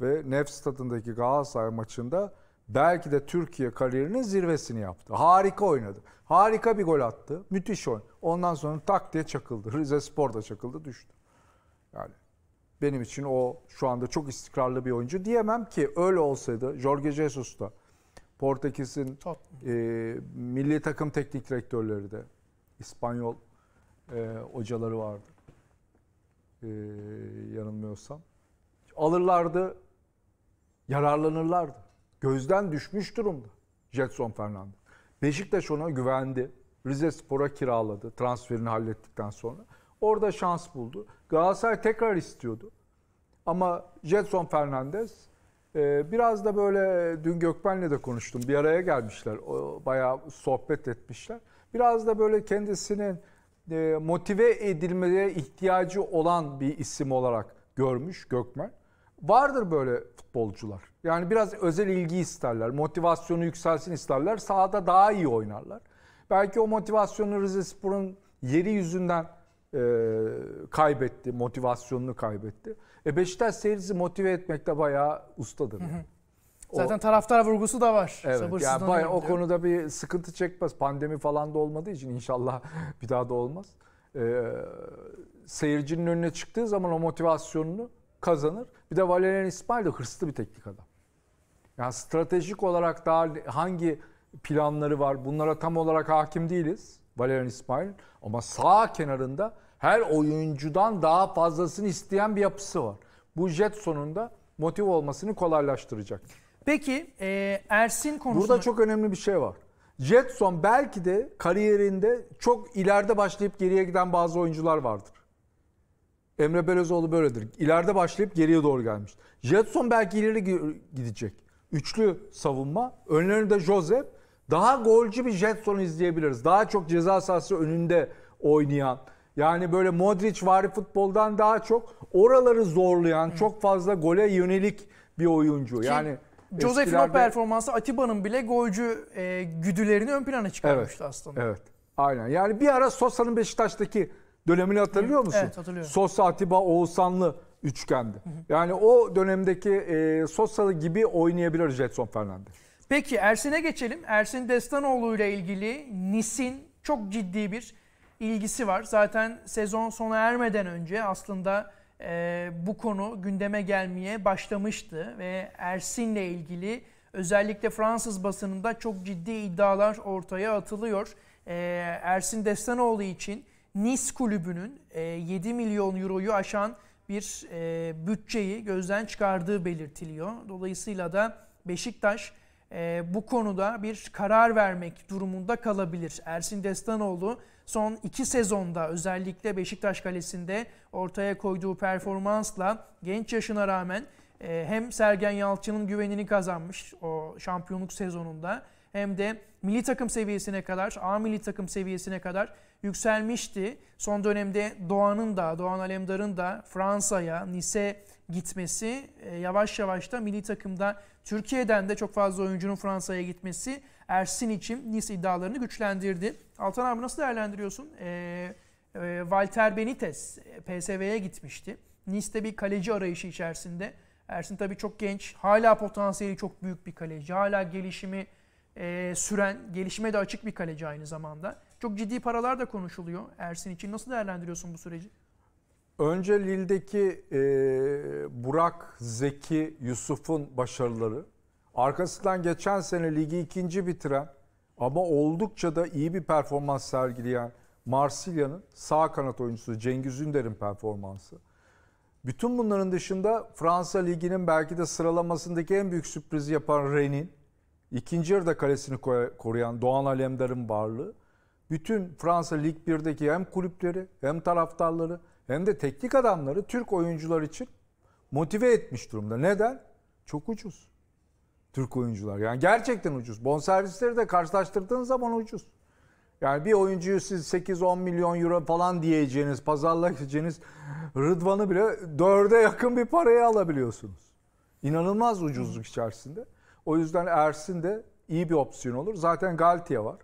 [SPEAKER 2] ve Nefs tadındaki Galatasaray maçında belki de Türkiye kariyerinin zirvesini yaptı. Harika oynadı. Harika bir gol attı. Müthiş oyun. Ondan sonra tak diye çakıldı. Rize Spor da çakıldı düştü. Yani benim için o şu anda çok istikrarlı bir oyuncu diyemem ki öyle olsaydı Jorge Jesus da Portekiz'in e, milli takım teknik direktörleri de İspanyol e, hocaları vardı. E, yanılmıyorsam. Alırlardı, yararlanırlardı gözden düşmüş durumda Jetson Fernandez. Beşiktaş ona güvendi. Rize Spor'a kiraladı transferini hallettikten sonra. Orada şans buldu. Galatasaray tekrar istiyordu. Ama Jetson Fernandez e, biraz da böyle dün Gökmen'le de konuştum. Bir araya gelmişler. Bayağı sohbet etmişler. Biraz da böyle kendisinin e, motive edilmeye ihtiyacı olan bir isim olarak görmüş Gökmen vardır böyle futbolcular. Yani biraz özel ilgi isterler, motivasyonu yükselsin isterler, sahada daha iyi oynarlar. Belki o motivasyonu sporun yeri yüzünden e, kaybetti, motivasyonunu kaybetti. E Beşiktaş seyircisi motive etmekte bayağı ustadır. Yani. Zaten o, taraftar vurgusu da var. Evet. Yani bayağı o konuda bir sıkıntı çekmez. Pandemi falan da olmadığı için inşallah bir daha da olmaz. Ee, seyircinin önüne çıktığı zaman o motivasyonunu kazanır. Bir de Valerian İsmail de hırslı bir teknik adam. Yani stratejik olarak daha hangi planları var bunlara tam olarak hakim değiliz. Valerian İsmail ama sağ kenarında her oyuncudan daha fazlasını isteyen bir yapısı var. Bu jet sonunda motive olmasını kolaylaştıracak. Peki e, Ersin konusunda... Burada çok önemli bir şey var. Jetson belki de kariyerinde çok ileride başlayıp geriye giden bazı oyuncular vardır. Emre Belözoğlu böyledir. İleride başlayıp geriye doğru gelmiş. Jetson belki ileri gidecek. Üçlü savunma. Önlerinde Josep. Daha golcü bir Jetson'u izleyebiliriz. Daha çok ceza sahası önünde oynayan. Yani böyle Modric vari futboldan daha çok oraları zorlayan, Hı. çok fazla gole yönelik bir oyuncu. Ki, yani Josef'in eskilerde... o performansı Atiba'nın bile golcü e, güdülerini ön plana çıkarmıştı evet, aslında. Evet. Aynen. Yani bir ara Sosa'nın Beşiktaş'taki dönemini hatırlıyor musun? Evet hatırlıyorum. Sos Atiba Oğuzhanlı üçgendi. Hı hı. Yani o dönemdeki e, Sosa gibi oynayabilir Jetson Fernandes.
[SPEAKER 1] Peki Ersin'e geçelim. Ersin Destanoğlu ile ilgili Nis'in çok ciddi bir ilgisi var. Zaten sezon sona ermeden önce aslında e, bu konu gündeme gelmeye başlamıştı ve Ersin'le ilgili özellikle Fransız basınında çok ciddi iddialar ortaya atılıyor. E, Ersin Destanoğlu için Nice kulübünün 7 e, milyon euroyu aşan bir e, bütçeyi gözden çıkardığı belirtiliyor. Dolayısıyla da Beşiktaş e, bu konuda bir karar vermek durumunda kalabilir. Ersin Destanoğlu son iki sezonda özellikle Beşiktaş Kalesi'nde ortaya koyduğu performansla genç yaşına rağmen hem Sergen Yalçın'ın güvenini kazanmış o şampiyonluk sezonunda hem de milli takım seviyesine kadar, A milli takım seviyesine kadar yükselmişti. Son dönemde Doğan'ın da, Doğan Alemdar'ın da Fransa'ya, Nice gitmesi, e, yavaş yavaş da milli takımda Türkiye'den de çok fazla oyuncunun Fransa'ya gitmesi Ersin için Nice iddialarını güçlendirdi. Altan abi nasıl değerlendiriyorsun? E, e, Walter Benitez PSV'ye gitmişti. Nice'de bir kaleci arayışı içerisinde. Ersin tabii çok genç, hala potansiyeli çok büyük bir kaleci, hala gelişimi e, süren, gelişime de açık bir kaleci aynı zamanda. Çok ciddi paralar da konuşuluyor Ersin için. Nasıl değerlendiriyorsun bu süreci?
[SPEAKER 2] Önce Lille'deki e, Burak, Zeki, Yusuf'un başarıları. Arkasından geçen sene ligi ikinci bitiren ama oldukça da iyi bir performans sergileyen Marsilya'nın sağ kanat oyuncusu Cengiz Ünder'in performansı. Bütün bunların dışında Fransa Ligi'nin belki de sıralamasındaki en büyük sürprizi yapan Re'nin ikinci yarıda kalesini koruyan Doğan Alemdar'ın varlığı bütün Fransa Lig 1'deki hem kulüpleri hem taraftarları hem de teknik adamları Türk oyuncular için motive etmiş durumda. Neden? Çok ucuz. Türk oyuncular. Yani gerçekten ucuz. Bonservisleri de karşılaştırdığınız zaman ucuz. Yani bir oyuncuyu siz 8-10 milyon euro falan diyeceğiniz, pazarlayacağınız Rıdvan'ı bile 4'e yakın bir paraya alabiliyorsunuz. İnanılmaz ucuzluk içerisinde. O yüzden Ersin de iyi bir opsiyon olur. Zaten Galtia var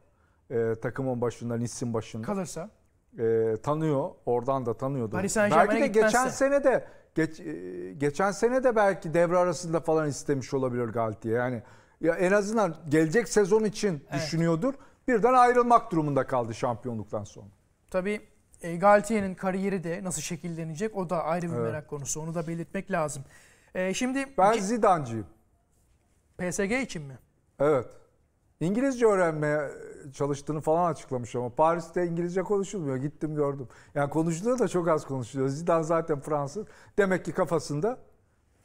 [SPEAKER 2] e, takımın başında, Nis'in başında. Kalırsa? E, tanıyor. Oradan da tanıyordu. Paris Belki de geçen sene de geç, e, geçen sene de belki devre arasında falan istemiş olabilir Galti'ye. Yani ya en azından gelecek sezon için evet. düşünüyordur. Birden ayrılmak durumunda kaldı şampiyonluktan sonra.
[SPEAKER 1] Tabii e, kariyeri de nasıl şekillenecek o da ayrı bir evet. merak
[SPEAKER 2] konusu. Onu da belirtmek lazım. E, şimdi Ben Zidancıyım. PSG için mi? Evet. İngilizce öğrenmeye çalıştığını falan açıklamış ama Paris'te İngilizce konuşulmuyor. Gittim gördüm. Yani konuşuluyor da çok az konuşuluyor. Zidane zaten Fransız. Demek ki kafasında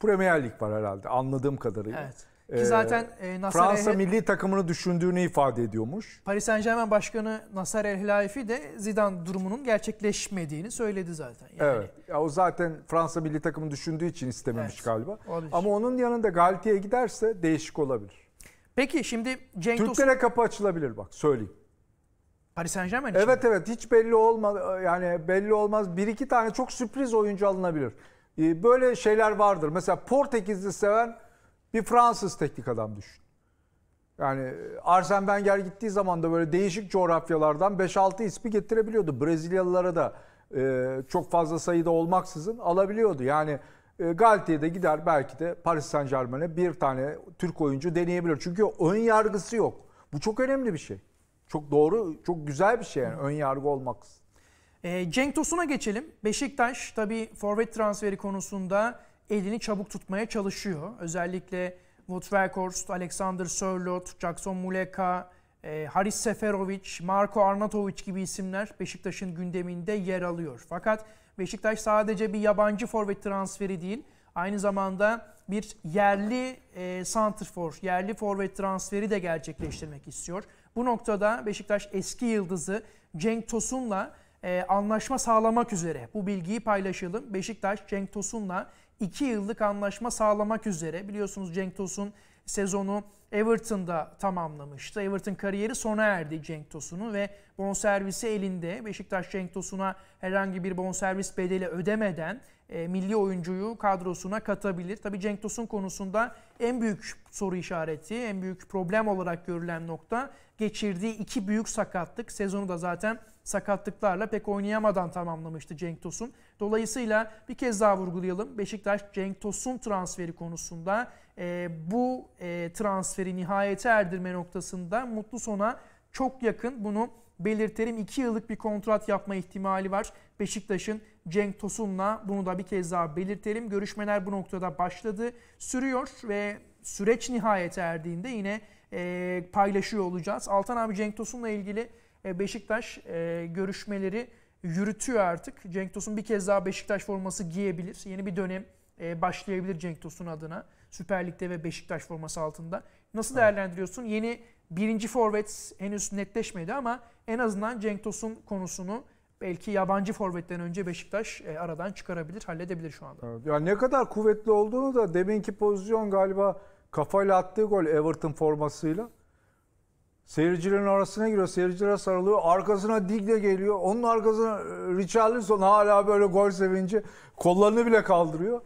[SPEAKER 2] Premier Lig var herhalde anladığım kadarıyla. Evet. Ki ee, zaten e, Nasser Fransa El milli takımını düşündüğünü ifade ediyormuş.
[SPEAKER 1] Paris Saint Germain Başkanı Nasser El Helaifi de Zidane durumunun gerçekleşmediğini söyledi zaten.
[SPEAKER 2] Yani... Evet. Ya o zaten Fransa milli takımını düşündüğü için istememiş evet. galiba. Olabilir. Ama onun yanında Galtier'e giderse değişik olabilir.
[SPEAKER 1] Peki şimdi Cenk Türklere
[SPEAKER 2] Tosun... kapı açılabilir bak söyleyeyim. Paris Saint Germain için Evet mi? evet hiç belli olmaz yani belli olmaz. Bir iki tane çok sürpriz oyuncu alınabilir. Ee, böyle şeyler vardır. Mesela Portekizli seven bir Fransız teknik adam düşün. Yani e, Arsene Wenger gittiği zaman da böyle değişik coğrafyalardan 5-6 ismi getirebiliyordu. Brezilyalılara da e, çok fazla sayıda olmaksızın alabiliyordu. Yani e, Galatasaray de gider belki de Paris Saint Germain'e bir tane Türk oyuncu deneyebilir. Çünkü ön yargısı yok. Bu çok önemli bir şey. Çok doğru, çok güzel bir şey yani ön
[SPEAKER 1] yargı olmak. E, Cenk Tosun'a geçelim. Beşiktaş tabii forvet transferi konusunda elini çabuk tutmaya çalışıyor. Özellikle Wout Alexander Sörlot, Jackson Muleka, e, Haris Seferovic, Marco Arnatovic gibi isimler Beşiktaş'ın gündeminde yer alıyor. Fakat Beşiktaş sadece bir yabancı forvet transferi değil, aynı zamanda bir yerli e, santrfor, yerli forvet transferi de gerçekleştirmek istiyor. Bu noktada Beşiktaş eski yıldızı Cenk Tosun'la e, anlaşma sağlamak üzere. Bu bilgiyi paylaşalım. Beşiktaş Cenk Tosun'la 2 yıllık anlaşma sağlamak üzere. Biliyorsunuz Cenk Tosun sezonu Everton'da tamamlamıştı. Everton kariyeri sona erdi Cenk Tosun'un ve bonservisi elinde. Beşiktaş Cenk Tosun'a herhangi bir bonservis bedeli ödemeden e, milli oyuncuyu kadrosuna katabilir. Tabii Cenk Tosun konusunda en büyük soru işareti, en büyük problem olarak görülen nokta geçirdiği iki büyük sakatlık. Sezonu da zaten sakatlıklarla pek oynayamadan tamamlamıştı Cenk Tosun. Dolayısıyla bir kez daha vurgulayalım. Beşiktaş Cenk Tosun transferi konusunda e, bu e, transferi nihayete erdirme noktasında mutlu sona çok yakın. Bunu belirtelim. 2 yıllık bir kontrat yapma ihtimali var. Beşiktaş'ın Cenk Tosun'la bunu da bir kez daha belirtelim. Görüşmeler bu noktada başladı, sürüyor ve süreç nihayete erdiğinde yine e, paylaşıyor olacağız. Altan abi Cenk Tosun'la ilgili e, Beşiktaş e, görüşmeleri yürütüyor artık. Cenk Tosun bir kez daha Beşiktaş forması giyebilir. Yeni bir dönem e, başlayabilir Cenk Tosun adına. Süper Lig'de ve Beşiktaş forması altında. Nasıl değerlendiriyorsun? Yeni birinci forvet henüz netleşmedi ama en azından Cenk Tosun konusunu belki yabancı forvetten önce Beşiktaş aradan çıkarabilir, halledebilir şu anda. Evet,
[SPEAKER 2] yani ne kadar kuvvetli olduğunu da deminki pozisyon galiba kafayla attığı gol Everton formasıyla. Seyircilerin arasına giriyor, seyircilere sarılıyor. Arkasına Digle geliyor. Onun arkasına e, Richarlison hala böyle gol sevinci kollarını bile kaldırıyor.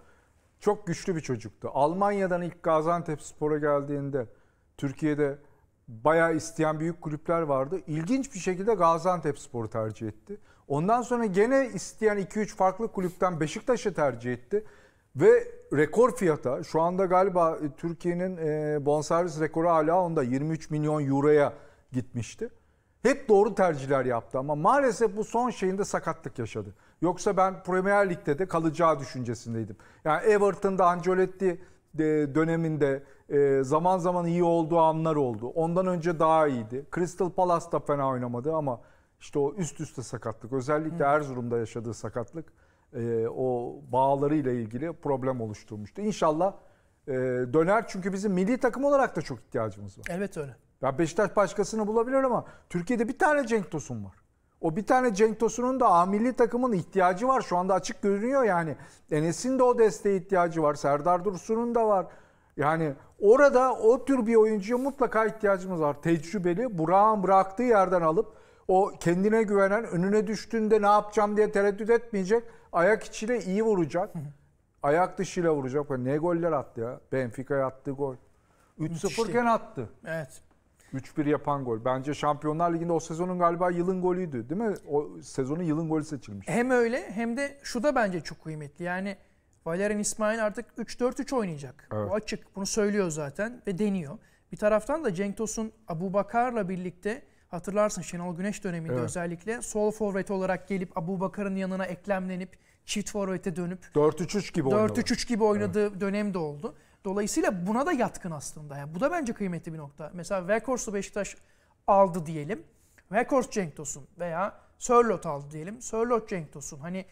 [SPEAKER 2] Çok güçlü bir çocuktu. Almanya'dan ilk Gaziantep Spor'a geldiğinde Türkiye'de bayağı isteyen büyük kulüpler vardı. İlginç bir şekilde Gaziantep Spor'u tercih etti. Ondan sonra gene isteyen 2-3 farklı kulüpten Beşiktaş'ı tercih etti. Ve rekor fiyata şu anda galiba e, Türkiye'nin e, bonservis rekoru hala onda 23 milyon euroya gitmişti. Hep doğru tercihler yaptı ama maalesef bu son şeyinde sakatlık yaşadı. Yoksa ben Premier Lig'de de kalacağı düşüncesindeydim. Yani Everton'da Ancelotti e, döneminde e, zaman zaman iyi olduğu anlar oldu. Ondan önce daha iyiydi. Crystal Palace da fena oynamadı ama işte o üst üste sakatlık özellikle Erzurum'da yaşadığı sakatlık e, o bağları ile ilgili problem oluşturmuştu. İnşallah e, döner çünkü bizim milli takım olarak da çok ihtiyacımız var. Evet öyle. Ya Beşiktaş başkasını bulabilir ama Türkiye'de bir tane Cenk Tosun var. O bir tane Cenk Tosun'un da A milli takımın ihtiyacı var. Şu anda açık görünüyor yani. Enes'in de o desteğe ihtiyacı var. Serdar Dursun'un da var. Yani orada o tür bir oyuncuya mutlaka ihtiyacımız var. Tecrübeli, Burak'ın bıraktığı yerden alıp o kendine güvenen, önüne düştüğünde ne yapacağım diye tereddüt etmeyecek ayak içiyle iyi vuracak. ayak dışıyla vuracak. Ne goller attı ya. Benfica'ya attığı gol. 3-0 iken attı. Evet. 3-1 yapan gol. Bence Şampiyonlar Ligi'nde o sezonun galiba yılın golüydü değil mi? O sezonun yılın golü seçilmiş.
[SPEAKER 1] Hem öyle hem de şu da bence çok kıymetli. Yani Valerian İsmail artık 3-4-3 oynayacak. Evet. Bu açık. Bunu söylüyor zaten ve deniyor. Bir taraftan da Cenk Tosun Abu Bakar'la birlikte hatırlarsın Şenol Güneş döneminde evet. özellikle sol forvet olarak gelip Abu Bakar'ın yanına eklemlenip çift forvete dönüp
[SPEAKER 2] 4-3-3 gibi 4-3-3
[SPEAKER 1] gibi oynadığı evet. dönem de oldu. Dolayısıyla buna da yatkın aslında. Yani bu da bence kıymetli bir nokta. Mesela Weghorst'u Beşiktaş aldı diyelim. Weghorst Cenk Tosun veya Sörlot aldı diyelim. Sörlot Cenk Tosun. Hani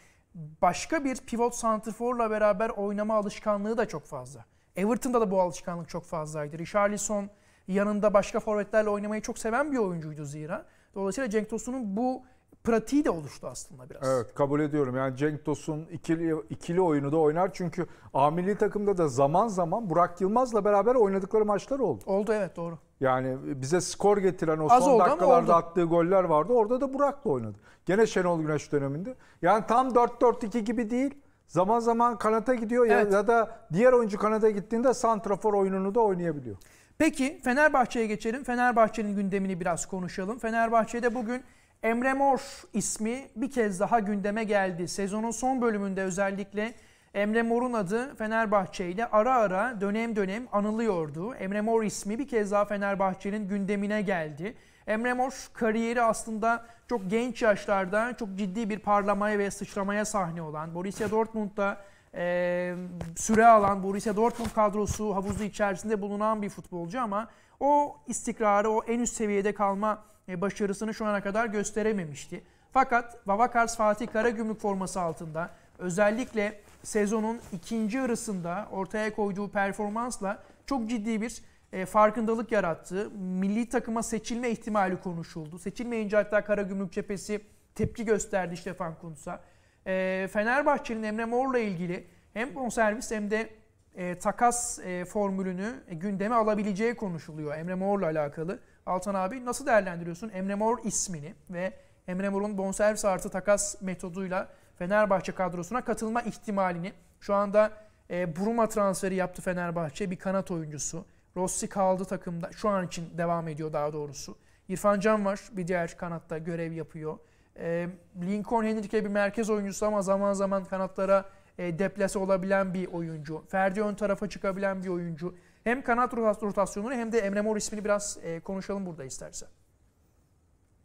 [SPEAKER 1] başka bir pivot santrforla beraber oynama alışkanlığı da çok fazla. Everton'da da bu alışkanlık çok fazlaydı. Richarlison Yanında başka forvetlerle oynamayı çok seven bir oyuncuydu zira. Dolayısıyla Cenk Tosun'un bu pratiği de oluştu aslında
[SPEAKER 2] biraz. Evet kabul ediyorum. Yani Cenk Tosun ikili, ikili oyunu da oynar. Çünkü Amili milli takımda da zaman zaman Burak Yılmaz'la beraber oynadıkları maçlar oldu. Oldu evet doğru. Yani bize skor getiren o Az son dakikalarda attığı goller vardı. Orada da Burak'la oynadı. Gene Şenol Güneş döneminde. Yani tam 4-4-2 gibi değil. Zaman zaman kanata gidiyor evet. ya, ya da diğer oyuncu kanata gittiğinde santrafor oyununu da oynayabiliyor. Peki
[SPEAKER 1] Fenerbahçe'ye geçelim. Fenerbahçe'nin gündemini biraz konuşalım. Fenerbahçe'de bugün Emre Mor ismi bir kez daha gündeme geldi. Sezonun son bölümünde özellikle Emre Mor'un adı Fenerbahçe ile ara ara dönem dönem anılıyordu. Emre Mor ismi bir kez daha Fenerbahçe'nin gündemine geldi. Emre Mor kariyeri aslında çok genç yaşlarda çok ciddi bir parlamaya ve sıçramaya sahne olan Borussia Dortmund'da e, süre alan Borussia Dortmund kadrosu havuzu içerisinde bulunan bir futbolcu ama o istikrarı, o en üst seviyede kalma e, başarısını şu ana kadar gösterememişti. Fakat Vavakars Fatih Karagümrük forması altında özellikle sezonun ikinci yarısında ortaya koyduğu performansla çok ciddi bir e, farkındalık yarattı. Milli takıma seçilme ihtimali konuşuldu. Seçilmeyince hatta Karagümrük cephesi tepki gösterdi Stefan Kuntz'a. Ee, Fenerbahçe'nin Emre Mor'la ilgili hem bonservis hem de e, takas e, formülünü gündeme alabileceği konuşuluyor Emre Mor'la alakalı. Altan abi nasıl değerlendiriyorsun Emre Mor ismini ve Emre Mor'un bonservis artı takas metoduyla Fenerbahçe kadrosuna katılma ihtimalini? Şu anda e, Bruma transferi yaptı Fenerbahçe bir kanat oyuncusu. Rossi kaldı takımda şu an için devam ediyor daha doğrusu. İrfan Can var bir diğer kanatta görev yapıyor. E, Lincoln Henrique bir merkez oyuncusu ama zaman zaman kanatlara e, deplase olabilen bir oyuncu. Ferdi ön tarafa çıkabilen bir oyuncu. Hem kanat rotasyonunu hem de Emre Mor ismini biraz e, konuşalım burada istersen.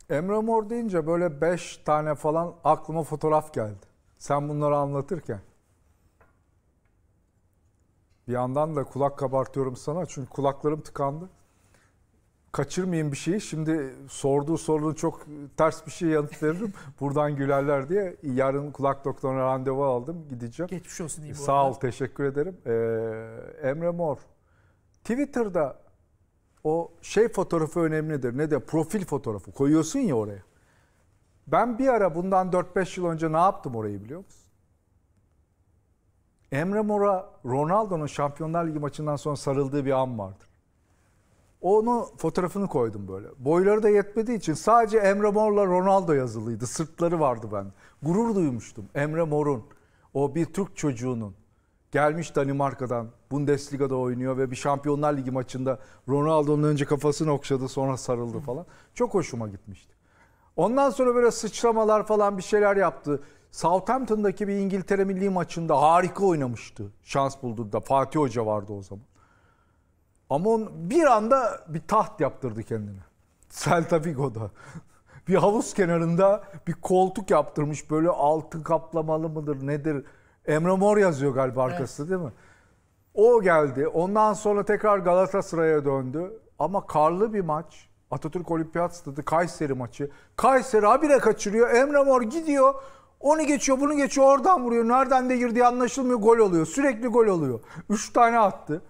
[SPEAKER 2] Emre Mor deyince böyle 5 tane falan aklıma fotoğraf geldi. Sen bunları anlatırken. Bir yandan da kulak kabartıyorum sana çünkü kulaklarım tıkandı kaçırmayayım bir şeyi. Şimdi sorduğu sorunun çok ters bir şey yanıt veririm. Buradan gülerler diye. Yarın kulak doktoruna randevu aldım. Gideceğim. Geçmiş olsun iyi bu Sağ ol teşekkür ederim. Ee, Emre Mor. Twitter'da o şey fotoğrafı önemlidir. Ne de profil fotoğrafı koyuyorsun ya oraya. Ben bir ara bundan 4-5 yıl önce ne yaptım orayı biliyor musun? Emre Mor'a Ronaldo'nun Şampiyonlar Ligi maçından sonra sarıldığı bir an vardır. Onu fotoğrafını koydum böyle. Boyları da yetmediği için sadece Emre Mor'la Ronaldo yazılıydı. Sırtları vardı ben. Gurur duymuştum. Emre Mor'un o bir Türk çocuğunun gelmiş Danimarka'dan Bundesliga'da oynuyor ve bir Şampiyonlar Ligi maçında Ronaldo'nun önce kafasını okşadı sonra sarıldı falan. Çok hoşuma gitmişti. Ondan sonra böyle sıçramalar falan bir şeyler yaptı. Southampton'daki bir İngiltere milli maçında harika oynamıştı. Şans buldu da Fatih Hoca vardı o zaman. Ama on bir anda bir taht yaptırdı kendine. Celta Vigo'da. bir havuz kenarında bir koltuk yaptırmış. Böyle altı kaplamalı mıdır nedir? Emre Mor yazıyor galiba arkası evet. değil mi? O geldi. Ondan sonra tekrar Galatasaray'a döndü. Ama karlı bir maç. Atatürk Olimpiyat Stadı Kayseri maçı. Kayseri habire kaçırıyor. Emre Mor gidiyor. Onu geçiyor, bunu geçiyor, oradan vuruyor. Nereden de girdiği anlaşılmıyor. Gol oluyor. Sürekli gol oluyor. Üç tane attı.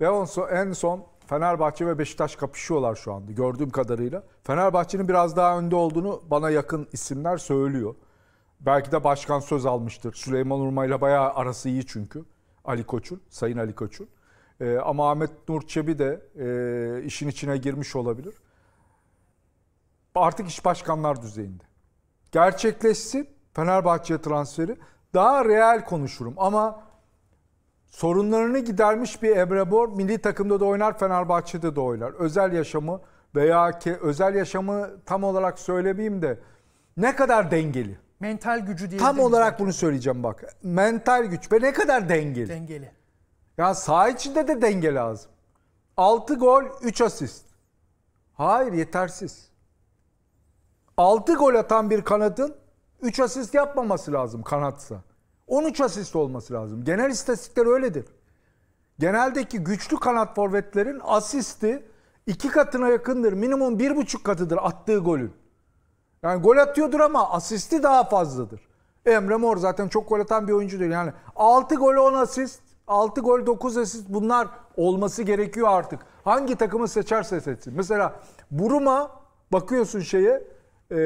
[SPEAKER 2] Ve on son, en son Fenerbahçe ve Beşiktaş kapışıyorlar şu anda gördüğüm kadarıyla. Fenerbahçe'nin biraz daha önde olduğunu bana yakın isimler söylüyor. Belki de başkan söz almıştır. Süleyman Urma ile bayağı arası iyi çünkü. Ali Koç'un, Sayın Ali Koç'un. Ee, ama Ahmet Nur Çebi de e, işin içine girmiş olabilir. Artık iş başkanlar düzeyinde. Gerçekleşsin Fenerbahçe transferi. Daha real konuşurum ama sorunlarını gidermiş bir Emre Mor milli takımda da oynar Fenerbahçe'de de oynar. Özel yaşamı veya ki özel yaşamı tam olarak söylemeyeyim de ne kadar dengeli. Mental gücü diye. Tam olarak bunu söyleyeceğim bak. Mental güç ve ne kadar dengeli. Dengeli. Yani saha içinde de denge lazım. 6 gol 3 asist. Hayır yetersiz. 6 gol atan bir kanadın 3 asist yapmaması lazım kanatsa. 13 asist olması lazım. Genel istatistikler öyledir. Geneldeki güçlü kanat forvetlerin asisti iki katına yakındır. Minimum bir buçuk katıdır attığı golün. Yani gol atıyordur ama asisti daha fazladır. Emre Mor zaten çok gol atan bir oyuncudur. Yani 6 gol 10 asist, 6 gol 9 asist bunlar olması gerekiyor artık. Hangi takımı seçerse seçsin. Mesela Buruma bakıyorsun şeye e,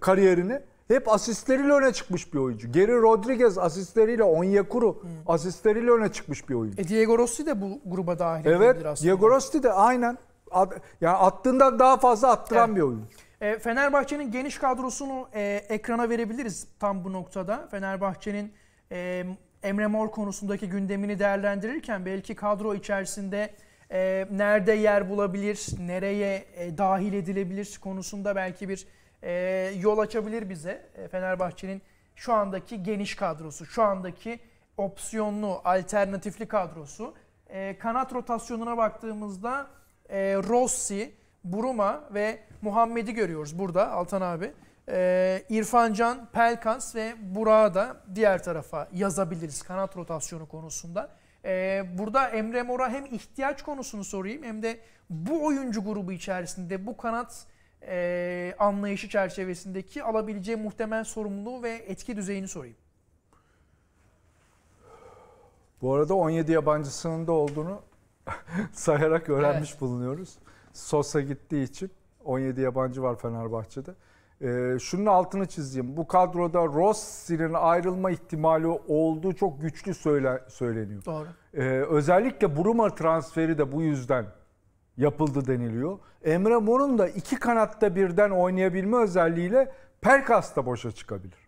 [SPEAKER 2] kariyerine hep asistleriyle öne çıkmış bir oyuncu. Geri Rodriguez asistleriyle, Onyekuru hmm. asistleriyle öne çıkmış bir oyuncu.
[SPEAKER 1] E Diego Rossi de bu gruba dahil evet, aslında. Diego
[SPEAKER 2] Rossi de aynen. yani attığından daha fazla attıran evet. bir oyuncu.
[SPEAKER 1] E, Fenerbahçe'nin geniş kadrosunu e, ekrana verebiliriz tam bu noktada. Fenerbahçe'nin e, Emre Mor konusundaki gündemini değerlendirirken belki kadro içerisinde e, nerede yer bulabilir, nereye e, dahil edilebilir konusunda belki bir e, yol açabilir bize. Ee, Fenerbahçe'nin şu andaki geniş kadrosu, şu andaki opsiyonlu, alternatifli kadrosu. E, kanat rotasyonuna baktığımızda e, Rossi, Buruma ve Muhammed'i görüyoruz burada Altan abi. E, İrfancan, Pelkas ve Burak'ı da diğer tarafa yazabiliriz kanat rotasyonu konusunda. E, burada Emre Mor'a hem ihtiyaç konusunu sorayım hem de bu oyuncu grubu içerisinde bu kanat e, anlayışı çerçevesindeki alabileceği muhtemel sorumluluğu ve etki düzeyini sorayım.
[SPEAKER 2] Bu arada 17 yabancısının da olduğunu sayarak öğrenmiş evet. bulunuyoruz. Sosa gittiği için 17 yabancı var Fenerbahçe'de. Ee, şunun altını çizeyim. Bu kadroda Rossi'nin ayrılma ihtimali olduğu çok güçlü söyle, söyleniyor. Doğru. Ee, özellikle Bruma transferi de bu yüzden yapıldı deniliyor. Emre Mor'un da iki kanatta birden oynayabilme özelliğiyle Perkas da boşa çıkabilir.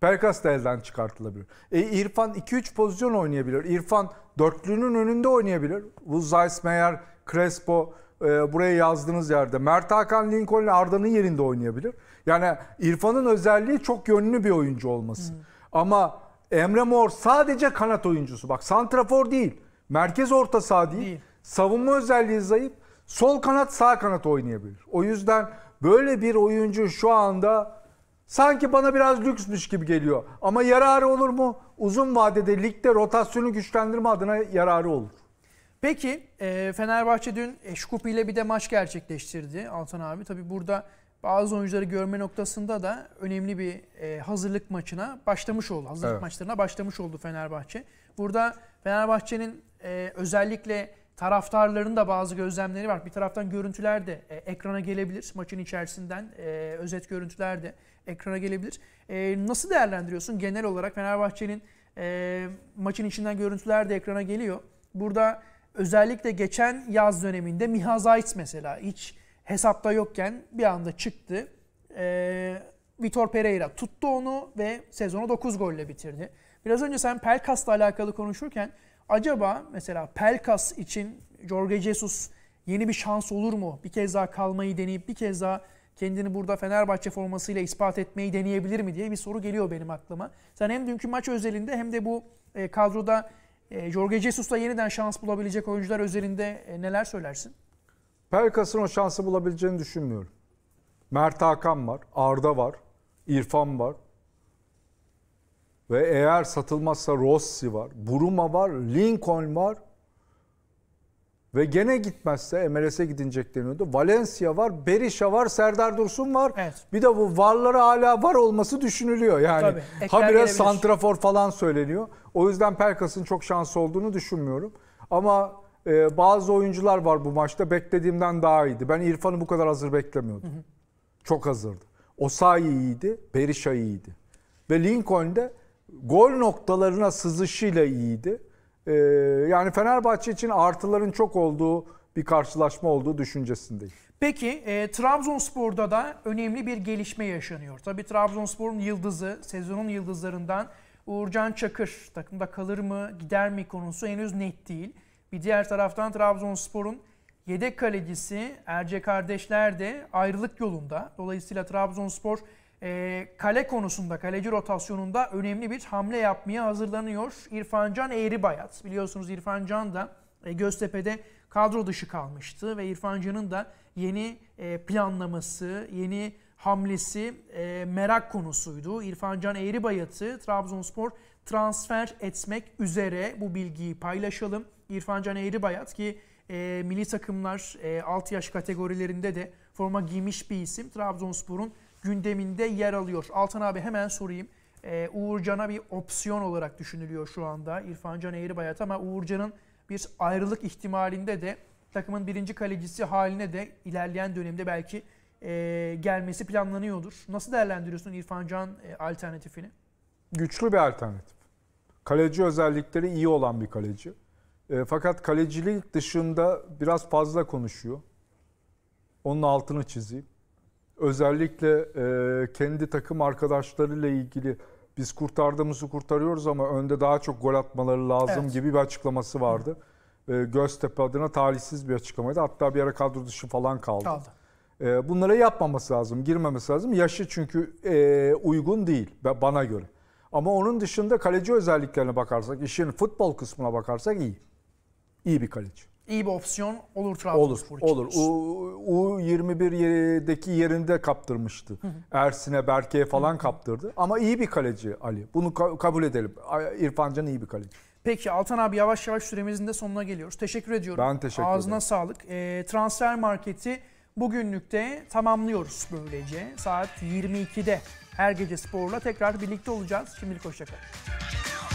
[SPEAKER 2] Perkas da elden çıkartılabilir. E, İrfan 2-3 pozisyon oynayabilir. İrfan dörtlünün önünde oynayabilir. Wuzais, Meyer, Crespo e, buraya yazdığınız yerde. Mert Hakan, Lincoln Arda'nın yerinde oynayabilir. Yani İrfan'ın özelliği çok yönlü bir oyuncu olması. Hmm. Ama Emre Mor sadece kanat oyuncusu. Bak santrafor değil. Merkez orta saha değil. değil. Savunma özelliği zayıf. Sol kanat sağ kanat oynayabilir. O yüzden böyle bir oyuncu şu anda sanki bana biraz lüksmüş gibi geliyor. Ama yararı olur mu? Uzun vadede ligde rotasyonu güçlendirme adına yararı olur.
[SPEAKER 1] Peki e, Fenerbahçe dün Şkupi ile bir de maç gerçekleştirdi Altan abi. Tabi burada bazı oyuncuları görme noktasında da önemli bir e, hazırlık maçına başlamış oldu. Hazırlık evet. maçlarına başlamış oldu Fenerbahçe. Burada Fenerbahçe'nin e, özellikle taraftarların da bazı gözlemleri var. Bir taraftan görüntüler de e, ekrana gelebilir. Maçın içerisinden e, özet görüntüler de ekrana gelebilir. E, nasıl değerlendiriyorsun genel olarak Fenerbahçe'nin e, maçın içinden görüntüler de ekrana geliyor. Burada özellikle geçen yaz döneminde Miha Zayt mesela hiç hesapta yokken bir anda çıktı. E, Vitor Pereira tuttu onu ve sezonu 9 golle bitirdi. Biraz önce sen Pelkas'la alakalı konuşurken Acaba mesela Pelkas için Jorge Jesus yeni bir şans olur mu? Bir kez daha kalmayı deneyip bir kez daha kendini burada Fenerbahçe formasıyla ispat etmeyi deneyebilir mi diye bir soru geliyor benim aklıma. Sen hem dünkü maç özelinde hem de bu e, kadroda e, Jorge Jesus'la yeniden şans bulabilecek oyuncular özelinde e, neler söylersin?
[SPEAKER 2] Pelkas'ın o şansı bulabileceğini düşünmüyorum. Mert Hakan var, Arda var, İrfan var, ve eğer satılmazsa Rossi var, Buruma var, Lincoln var. Ve gene gitmezse MLS'e gidinecek deniyordu. Valencia var, Berisha var, Serdar Dursun var. Evet. Bir de bu varları hala var olması düşünülüyor. Yani ha biraz santrafor falan söyleniyor. O yüzden Pelkas'ın çok şanslı olduğunu düşünmüyorum. Ama e, bazı oyuncular var bu maçta beklediğimden daha iyiydi. Ben İrfan'ı bu kadar hazır beklemiyordum. Hı hı. Çok hazırdı. Osayi iyiydi, Berisha iyiydi. Ve Lincoln'de gol noktalarına sızışıyla iyiydi. Ee, yani Fenerbahçe için artıların çok olduğu bir karşılaşma olduğu düşüncesindeyim.
[SPEAKER 1] Peki e, Trabzonspor'da da önemli bir gelişme yaşanıyor. Tabii Trabzonspor'un yıldızı, sezonun yıldızlarından Uğurcan Çakır takımda kalır mı gider mi konusu henüz net değil. Bir diğer taraftan Trabzonspor'un yedek kalecisi Erce Kardeşler de ayrılık yolunda. Dolayısıyla Trabzonspor e, kale konusunda, kaleci rotasyonunda önemli bir hamle yapmaya hazırlanıyor. İrfancan Eğribayat. Biliyorsunuz İrfancan da e, Göztepe'de kadro dışı kalmıştı ve İrfancan'ın da yeni e, planlaması, yeni hamlesi e, merak konusuydu. İrfancan Eğribayat'ı Trabzonspor transfer etmek üzere bu bilgiyi paylaşalım. İrfancan Eğribayat ki e, milli takımlar e, 6 yaş kategorilerinde de forma giymiş bir isim. Trabzonspor'un gündeminde yer alıyor. Altan abi hemen sorayım. Ee, Uğurcan'a bir opsiyon olarak düşünülüyor şu anda İrfan Can Eğribayat ama Uğurcan'ın bir ayrılık ihtimalinde de takımın birinci kalecisi haline de ilerleyen dönemde belki e, gelmesi planlanıyordur. Nasıl değerlendiriyorsun İrfan Can e, alternatifini?
[SPEAKER 2] Güçlü bir alternatif. Kaleci özellikleri iyi olan bir kaleci. E, fakat kalecilik dışında biraz fazla konuşuyor. Onun altını çizeyim özellikle e, kendi takım arkadaşlarıyla ilgili biz kurtardığımızı kurtarıyoruz ama önde daha çok gol atmaları lazım evet. gibi bir açıklaması vardı. Hı. E, Göztepe adına talihsiz bir açıklamaydı. Hatta bir ara kadro dışı falan kaldı. kaldı. E, bunlara yapmaması lazım, girmemesi lazım. Yaşı çünkü e, uygun değil bana göre. Ama onun dışında kaleci özelliklerine bakarsak, işin futbol kısmına bakarsak iyi. İyi bir kaleci iyi bir opsiyon olur Trabzonspor için. Olur. U, U21'deki yerinde kaptırmıştı. Ersin'e, Berke'ye falan kaptırdı. Ama iyi bir kaleci Ali. Bunu ka- kabul edelim. İrfan Can iyi bir kaleci. Peki
[SPEAKER 1] Altan abi yavaş yavaş süremizin de sonuna geliyoruz. Teşekkür ediyorum. Ben teşekkür ederim. Ağzına sağlık. E, transfer marketi bugünlükte tamamlıyoruz böylece. Saat 22'de her gece sporla tekrar birlikte olacağız. Şimdilik hoşçakalın.